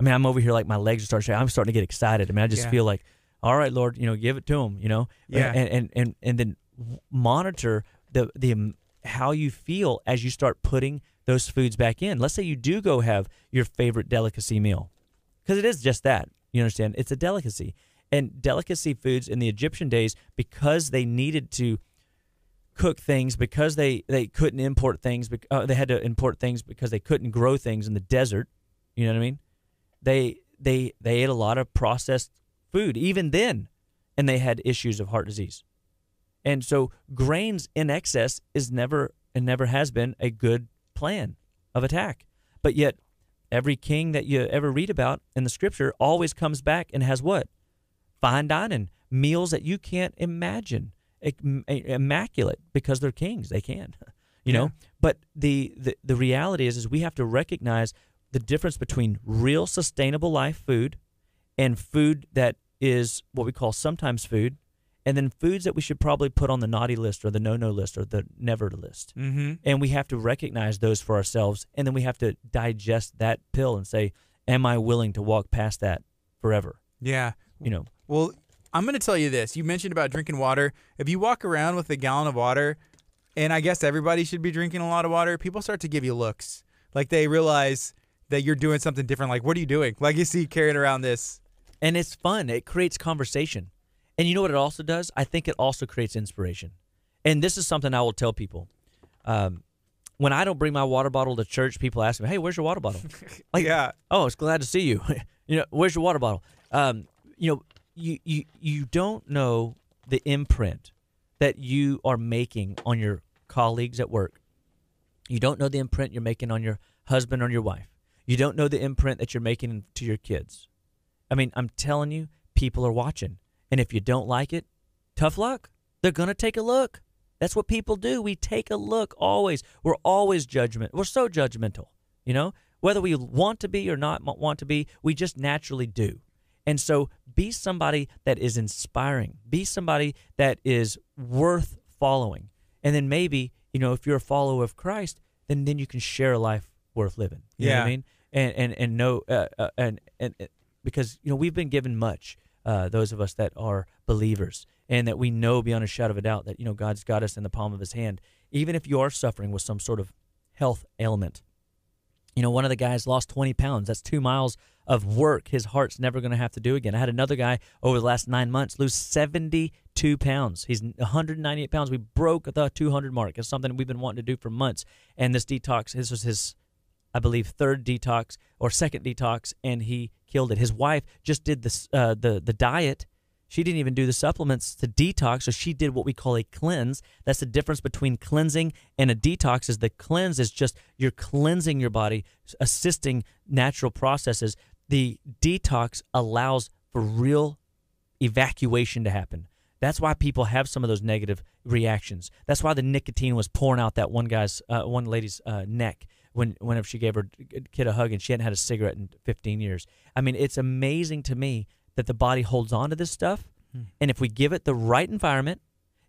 I mean, I'm over here like my legs are starting. I'm starting to get excited. I mean, I just yeah. feel like all right, Lord, you know, give it to them, you know, yeah, and and and and then monitor the the um, how you feel as you start putting those foods back in. Let's say you do go have your favorite delicacy meal, because it is just that. You understand? It's a delicacy, and delicacy foods in the Egyptian days because they needed to cook things because they they couldn't import things. Uh, they had to import things because they couldn't grow things in the desert. You know what I mean? They they they ate a lot of processed food even then, and they had issues of heart disease. And so grains in excess is never and never has been a good plan of attack. But yet every king that you ever read about in the scripture always comes back and has what? Fine dining, meals that you can't imagine. Immaculate because they're kings, they can. You know, but the, the the reality is is we have to recognize the difference between real sustainable life food and food that is what we call sometimes food, and then foods that we should probably put on the naughty list or the no no list or the never list. Mm-hmm. And we have to recognize those for ourselves. And then we have to digest that pill and say, Am I willing to walk past that forever? Yeah. You know, well, I'm going to tell you this. You mentioned about drinking water. If you walk around with a gallon of water, and I guess everybody should be drinking a lot of water, people start to give you looks. Like they realize that you're doing something different. Like, what are you doing? Like, you see carrying around this and it's fun. It creates conversation. And you know what it also does? I think it also creates inspiration. And this is something I will tell people. Um, when I don't bring my water bottle to church, people ask me, "Hey, where's your water bottle?" Like, yeah. Oh, it's glad to see you. you know, where's your water bottle? Um, you know, you you you don't know the imprint that you are making on your colleagues at work. You don't know the imprint you're making on your husband or your wife. You don't know the imprint that you're making to your kids. I mean, I'm telling you, people are watching. And if you don't like it, tough luck. They're going to take a look. That's what people do. We take a look always. We're always judgment. We're so judgmental, you know? Whether we want to be or not want to be, we just naturally do. And so be somebody that is inspiring. Be somebody that is worth following. And then maybe, you know, if you're a follower of Christ, then then you can share a life worth living. You yeah. know what I mean? And and and know uh, uh, and and because you know we've been given much. Uh, those of us that are believers and that we know beyond a shadow of a doubt that you know God's got us in the palm of His hand. Even if you are suffering with some sort of health ailment, you know one of the guys lost 20 pounds. That's two miles of work his heart's never going to have to do again. I had another guy over the last nine months lose 72 pounds. He's 198 pounds. We broke the 200 mark. It's something we've been wanting to do for months. And this detox, this was his I believe, third detox or second detox, and he killed it. His wife just did uh, the the diet. She didn't even do the supplements to detox, so she did what we call a cleanse. That's the difference between cleansing and a detox. Is the cleanse is just you're cleansing your body, assisting natural processes. The detox allows for real evacuation to happen. That's why people have some of those negative reactions. That's why the nicotine was pouring out that one guy's, uh, one lady's uh, neck when whenever she gave her kid a hug and she hadn't had a cigarette in 15 years. I mean, it's amazing to me that the body holds on to this stuff, hmm. and if we give it the right environment,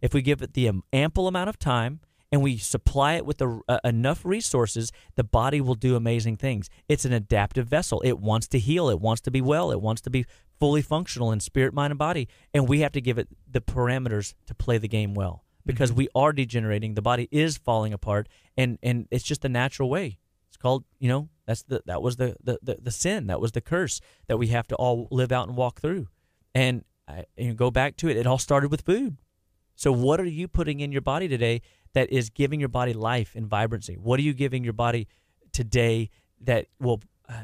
if we give it the ample amount of time, and we supply it with the, uh, enough resources, the body will do amazing things. It's an adaptive vessel. It wants to heal. It wants to be well. It wants to be fully functional in spirit, mind, and body. And we have to give it the parameters to play the game well because mm-hmm. we are degenerating. The body is falling apart, and and it's just the natural way. It's called you know that's the that was the the the, the sin that was the curse that we have to all live out and walk through, and I, go back to it. It all started with food. So what are you putting in your body today that is giving your body life and vibrancy? What are you giving your body today that will uh,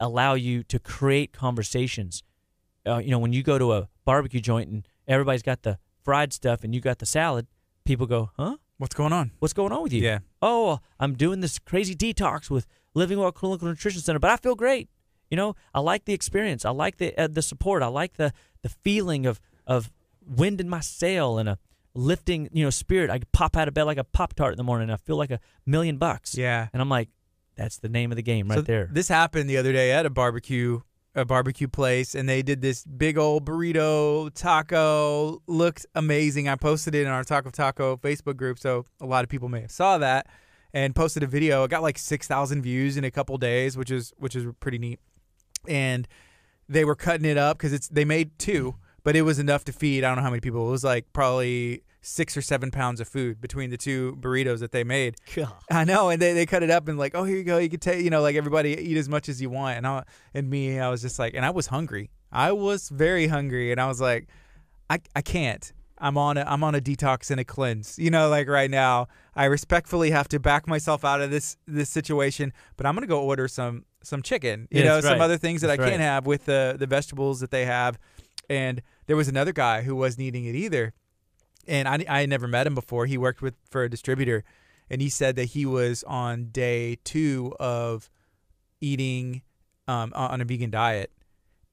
allow you to create conversations? Uh, you know, when you go to a barbecue joint and everybody's got the fried stuff and you got the salad, people go, huh? What's going on? What's going on with you? Yeah. Oh, I'm doing this crazy detox with Living Well Clinical Nutrition Center, but I feel great. You know, I like the experience. I like the uh, the support. I like the the feeling of of wind in my sail and a lifting, you know, spirit. I pop out of bed like a pop tart in the morning. I feel like a million bucks. Yeah. And I'm like, that's the name of the game right so there. This happened the other day at a barbecue a barbecue place, and they did this big old burrito taco. Looked amazing. I posted it in our Taco Taco Facebook group, so a lot of people may have saw that and posted a video. It got like six thousand views in a couple days, which is which is pretty neat. And they were cutting it up because it's they made two, but it was enough to feed. I don't know how many people. It was like probably six or seven pounds of food between the two burritos that they made. God. I know, and they, they cut it up and like, oh, here you go, you can take, you know, like everybody eat as much as you want. And I and me, I was just like, and I was hungry. I was very hungry, and I was like, I I can't. I'm on a I'm on a detox and a cleanse. You know, like right now, I respectfully have to back myself out of this this situation, but I'm gonna go order some some chicken. You know, right. some other things that That's I can't right. have with the the vegetables that they have. And there was another guy who wasn't eating it either and I I never met him before. He worked with for a distributor, and he said that he was on day two of eating um, on a vegan diet,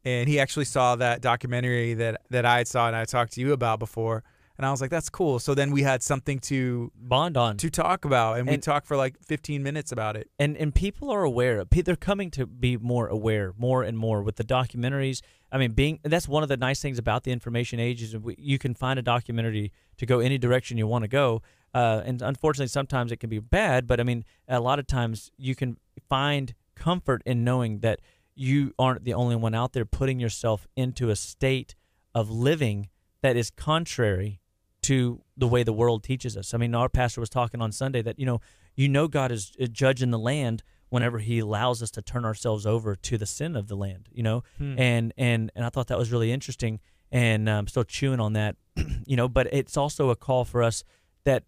and he actually saw that documentary that that I saw and I talked to you about before and I was like, that's cool. So then we had something to bond on, to talk about, and, and we talked for like 15 minutes about it. And and people are aware. of; They're coming to be more aware, more and more with the documentaries. I mean, being that's one of the nice things about the information age is you can find a documentary to go any direction you want to go. Uh, and unfortunately, sometimes it can be bad, but I mean, a lot of times you can find comfort in knowing that you aren't the only one out there putting yourself into a state of living that is contrary to the way the world teaches us. I mean, our pastor was talking on Sunday that you know, you know, God is uh, judging the land whenever He allows us to turn ourselves over to the sin of the land. You know, hmm. and and and I thought that was really interesting, and um, I'm still chewing on that. you know, but it's also a call for us that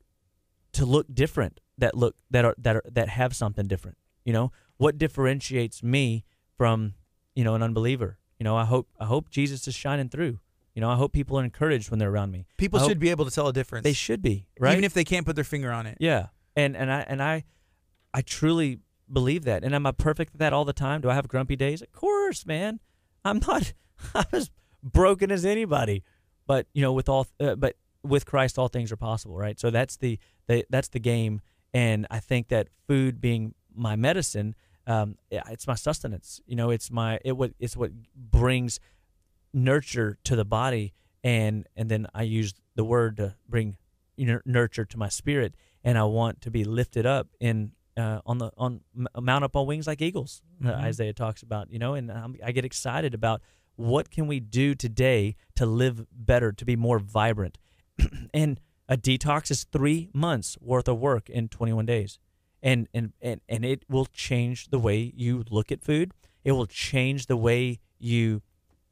to look different, that look that are that are that have something different. You know, what differentiates me from you know an unbeliever? You know, I hope I hope Jesus is shining through. You know, I hope people are encouraged when they're around me. People I should be able to tell a difference. They should be, right? Even if they can't put their finger on it. Yeah. And and I and I I truly believe that. And am I perfect at that all the time? Do I have grumpy days? Of course, man. I'm not I'm as broken as anybody. But, you know, with all uh, but with Christ all things are possible, right? So that's the, the that's the game and I think that food being my medicine um, it's my sustenance. You know, it's my it what it's what brings nurture to the body, and and then I use the word to bring nurture to my spirit, and I want to be lifted up in uh, on the on mount up on wings like eagles. Uh, mm-hmm. Uh, Isaiah talks about you know, and I'm, I get excited about what can we do today to live better, to be more vibrant, and a detox is three months worth of work in 21 days and, and and and it will change the way you look at food it will change the way you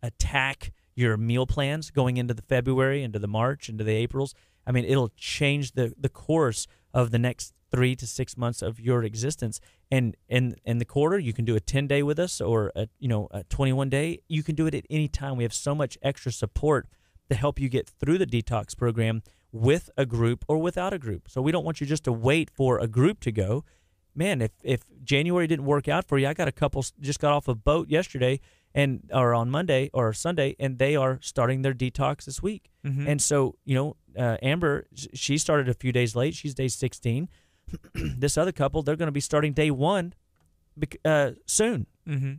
attack your meal plans going into the February, into the March, into the Aprils. I mean, it'll change the, the course of the next three to six months of your existence. And in in the quarter, you can do a ten day with us, or a you know a twenty one day. You can do it at any time. We have so much extra support to help you get through the detox program with a group or without a group. So we don't want you just to wait for a group to go. Man, if if January didn't work out for you, I got a couple just got off a boat yesterday and or on Monday or Sunday, and they are starting their detox this week. Mm-hmm. And so, you know, uh, Amber, she started a few days late. She's day 16. this other couple, they're going to be starting day one uh, soon. Mm-hmm.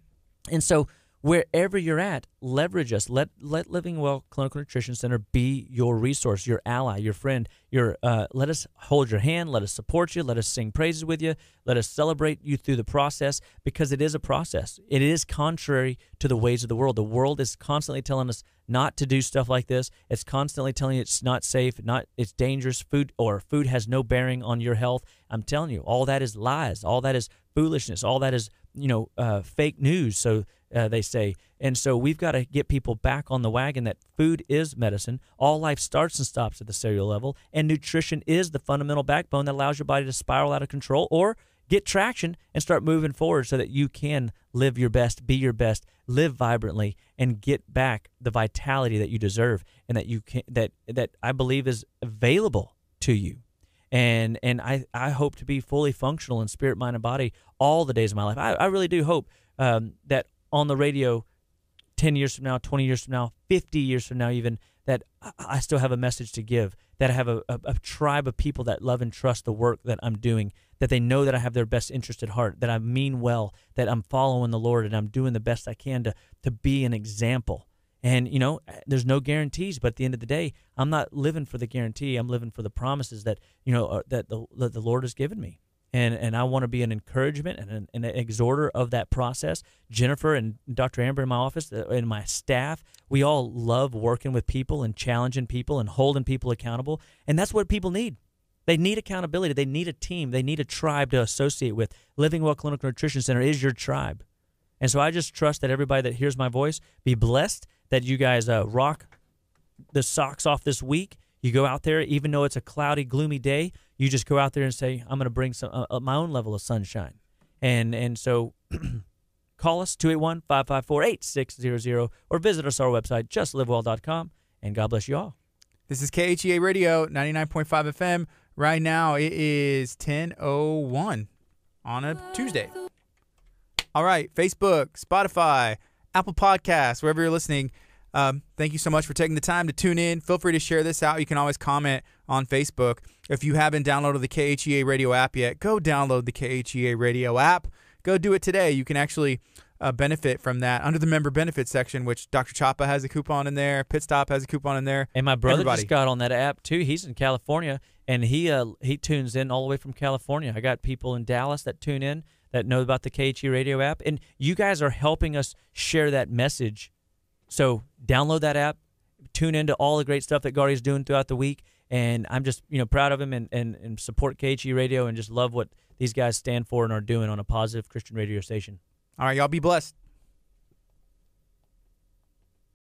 And so wherever you're at, leverage us. Let let Living Well Clinical Nutrition Center be your resource, your ally, your friend. Your uh, let us hold your hand. Let us support you. Let us sing praises with you. Let us celebrate you through the process because it is a process. It is contrary to the ways of the world. The world is constantly telling us not to do stuff like this. It's constantly telling you it's not safe, not it's dangerous. Food or food has no bearing on your health. I'm telling you, all that is lies. All that is foolishness. All that is, you know, uh, fake news. So uh, they say. And so we've got to get people back on the wagon that food is medicine. All life starts and stops at the cellular level, and nutrition is the fundamental backbone that allows your body to spiral out of control or get traction and start moving forward so that you can live your best, be your best, live vibrantly and get back the vitality that you deserve and that you can that that I believe is available to you and and I I hope to be fully functional in spirit, mind, and body all the days of my life. I, I really do hope um, that on the radio, ten years from now, twenty years from now, fifty years from now, even that I still have a message to give, that I have a, a, a tribe of people that love and trust the work that I'm doing, that they know that I have their best interest at heart, that I mean well, that I'm following the Lord and I'm doing the best I can to to be an example and, you know, eh, there's no guarantees, but at the end of the day, I'm not living for the guarantee. I'm living for the promises that, you know, are, that the, that the Lord has given me. And, and I want to be an encouragement and an, an, exhorter of that process. Jennifer and Dr. Amber in my office uh, and my staff, we all love working with people and challenging people and holding people accountable. And that's what people need. They need accountability. They need a team. They need a tribe to associate with. Living Well Clinical Nutrition Center is your tribe. And so I just trust that everybody that hears my voice be blessed that you guys uh, rock the socks off this week. You go out there, even though it's a cloudy, gloomy day, you just go out there and say, "I'm going to bring some uh, uh, my own level of sunshine." And and so, call us 281-554-8600 or visit us our website justlivewell.com. And God bless you all. This is KHEA Radio 99.5 FM. Right now it is 10:01 on a Tuesday. All right, Facebook, Spotify. Apple Podcasts, wherever you're listening. Um, thank you so much for taking the time to tune in. Feel free to share this out. You can always comment on Facebook. If you haven't downloaded the KHEA radio app yet, go download the KHEA radio app. Go do it today. You can actually uh, benefit from that under the member benefits section, which Dr. Chapa has a coupon in there, Pit Stop has a coupon in there, and my brother Everybody. just got on that app too. He's in California, and he uh, he tunes in all the way from California. I got people in Dallas that tune in, that know about the KHE radio app. And you guys are helping us share that message. So download that app, tune into all the great stuff that Gary's doing throughout the week. And I'm just, you know, proud of him and, and, and support KHE radio and just love what these guys stand for and are doing on a positive Christian radio station. All right, y'all be blessed.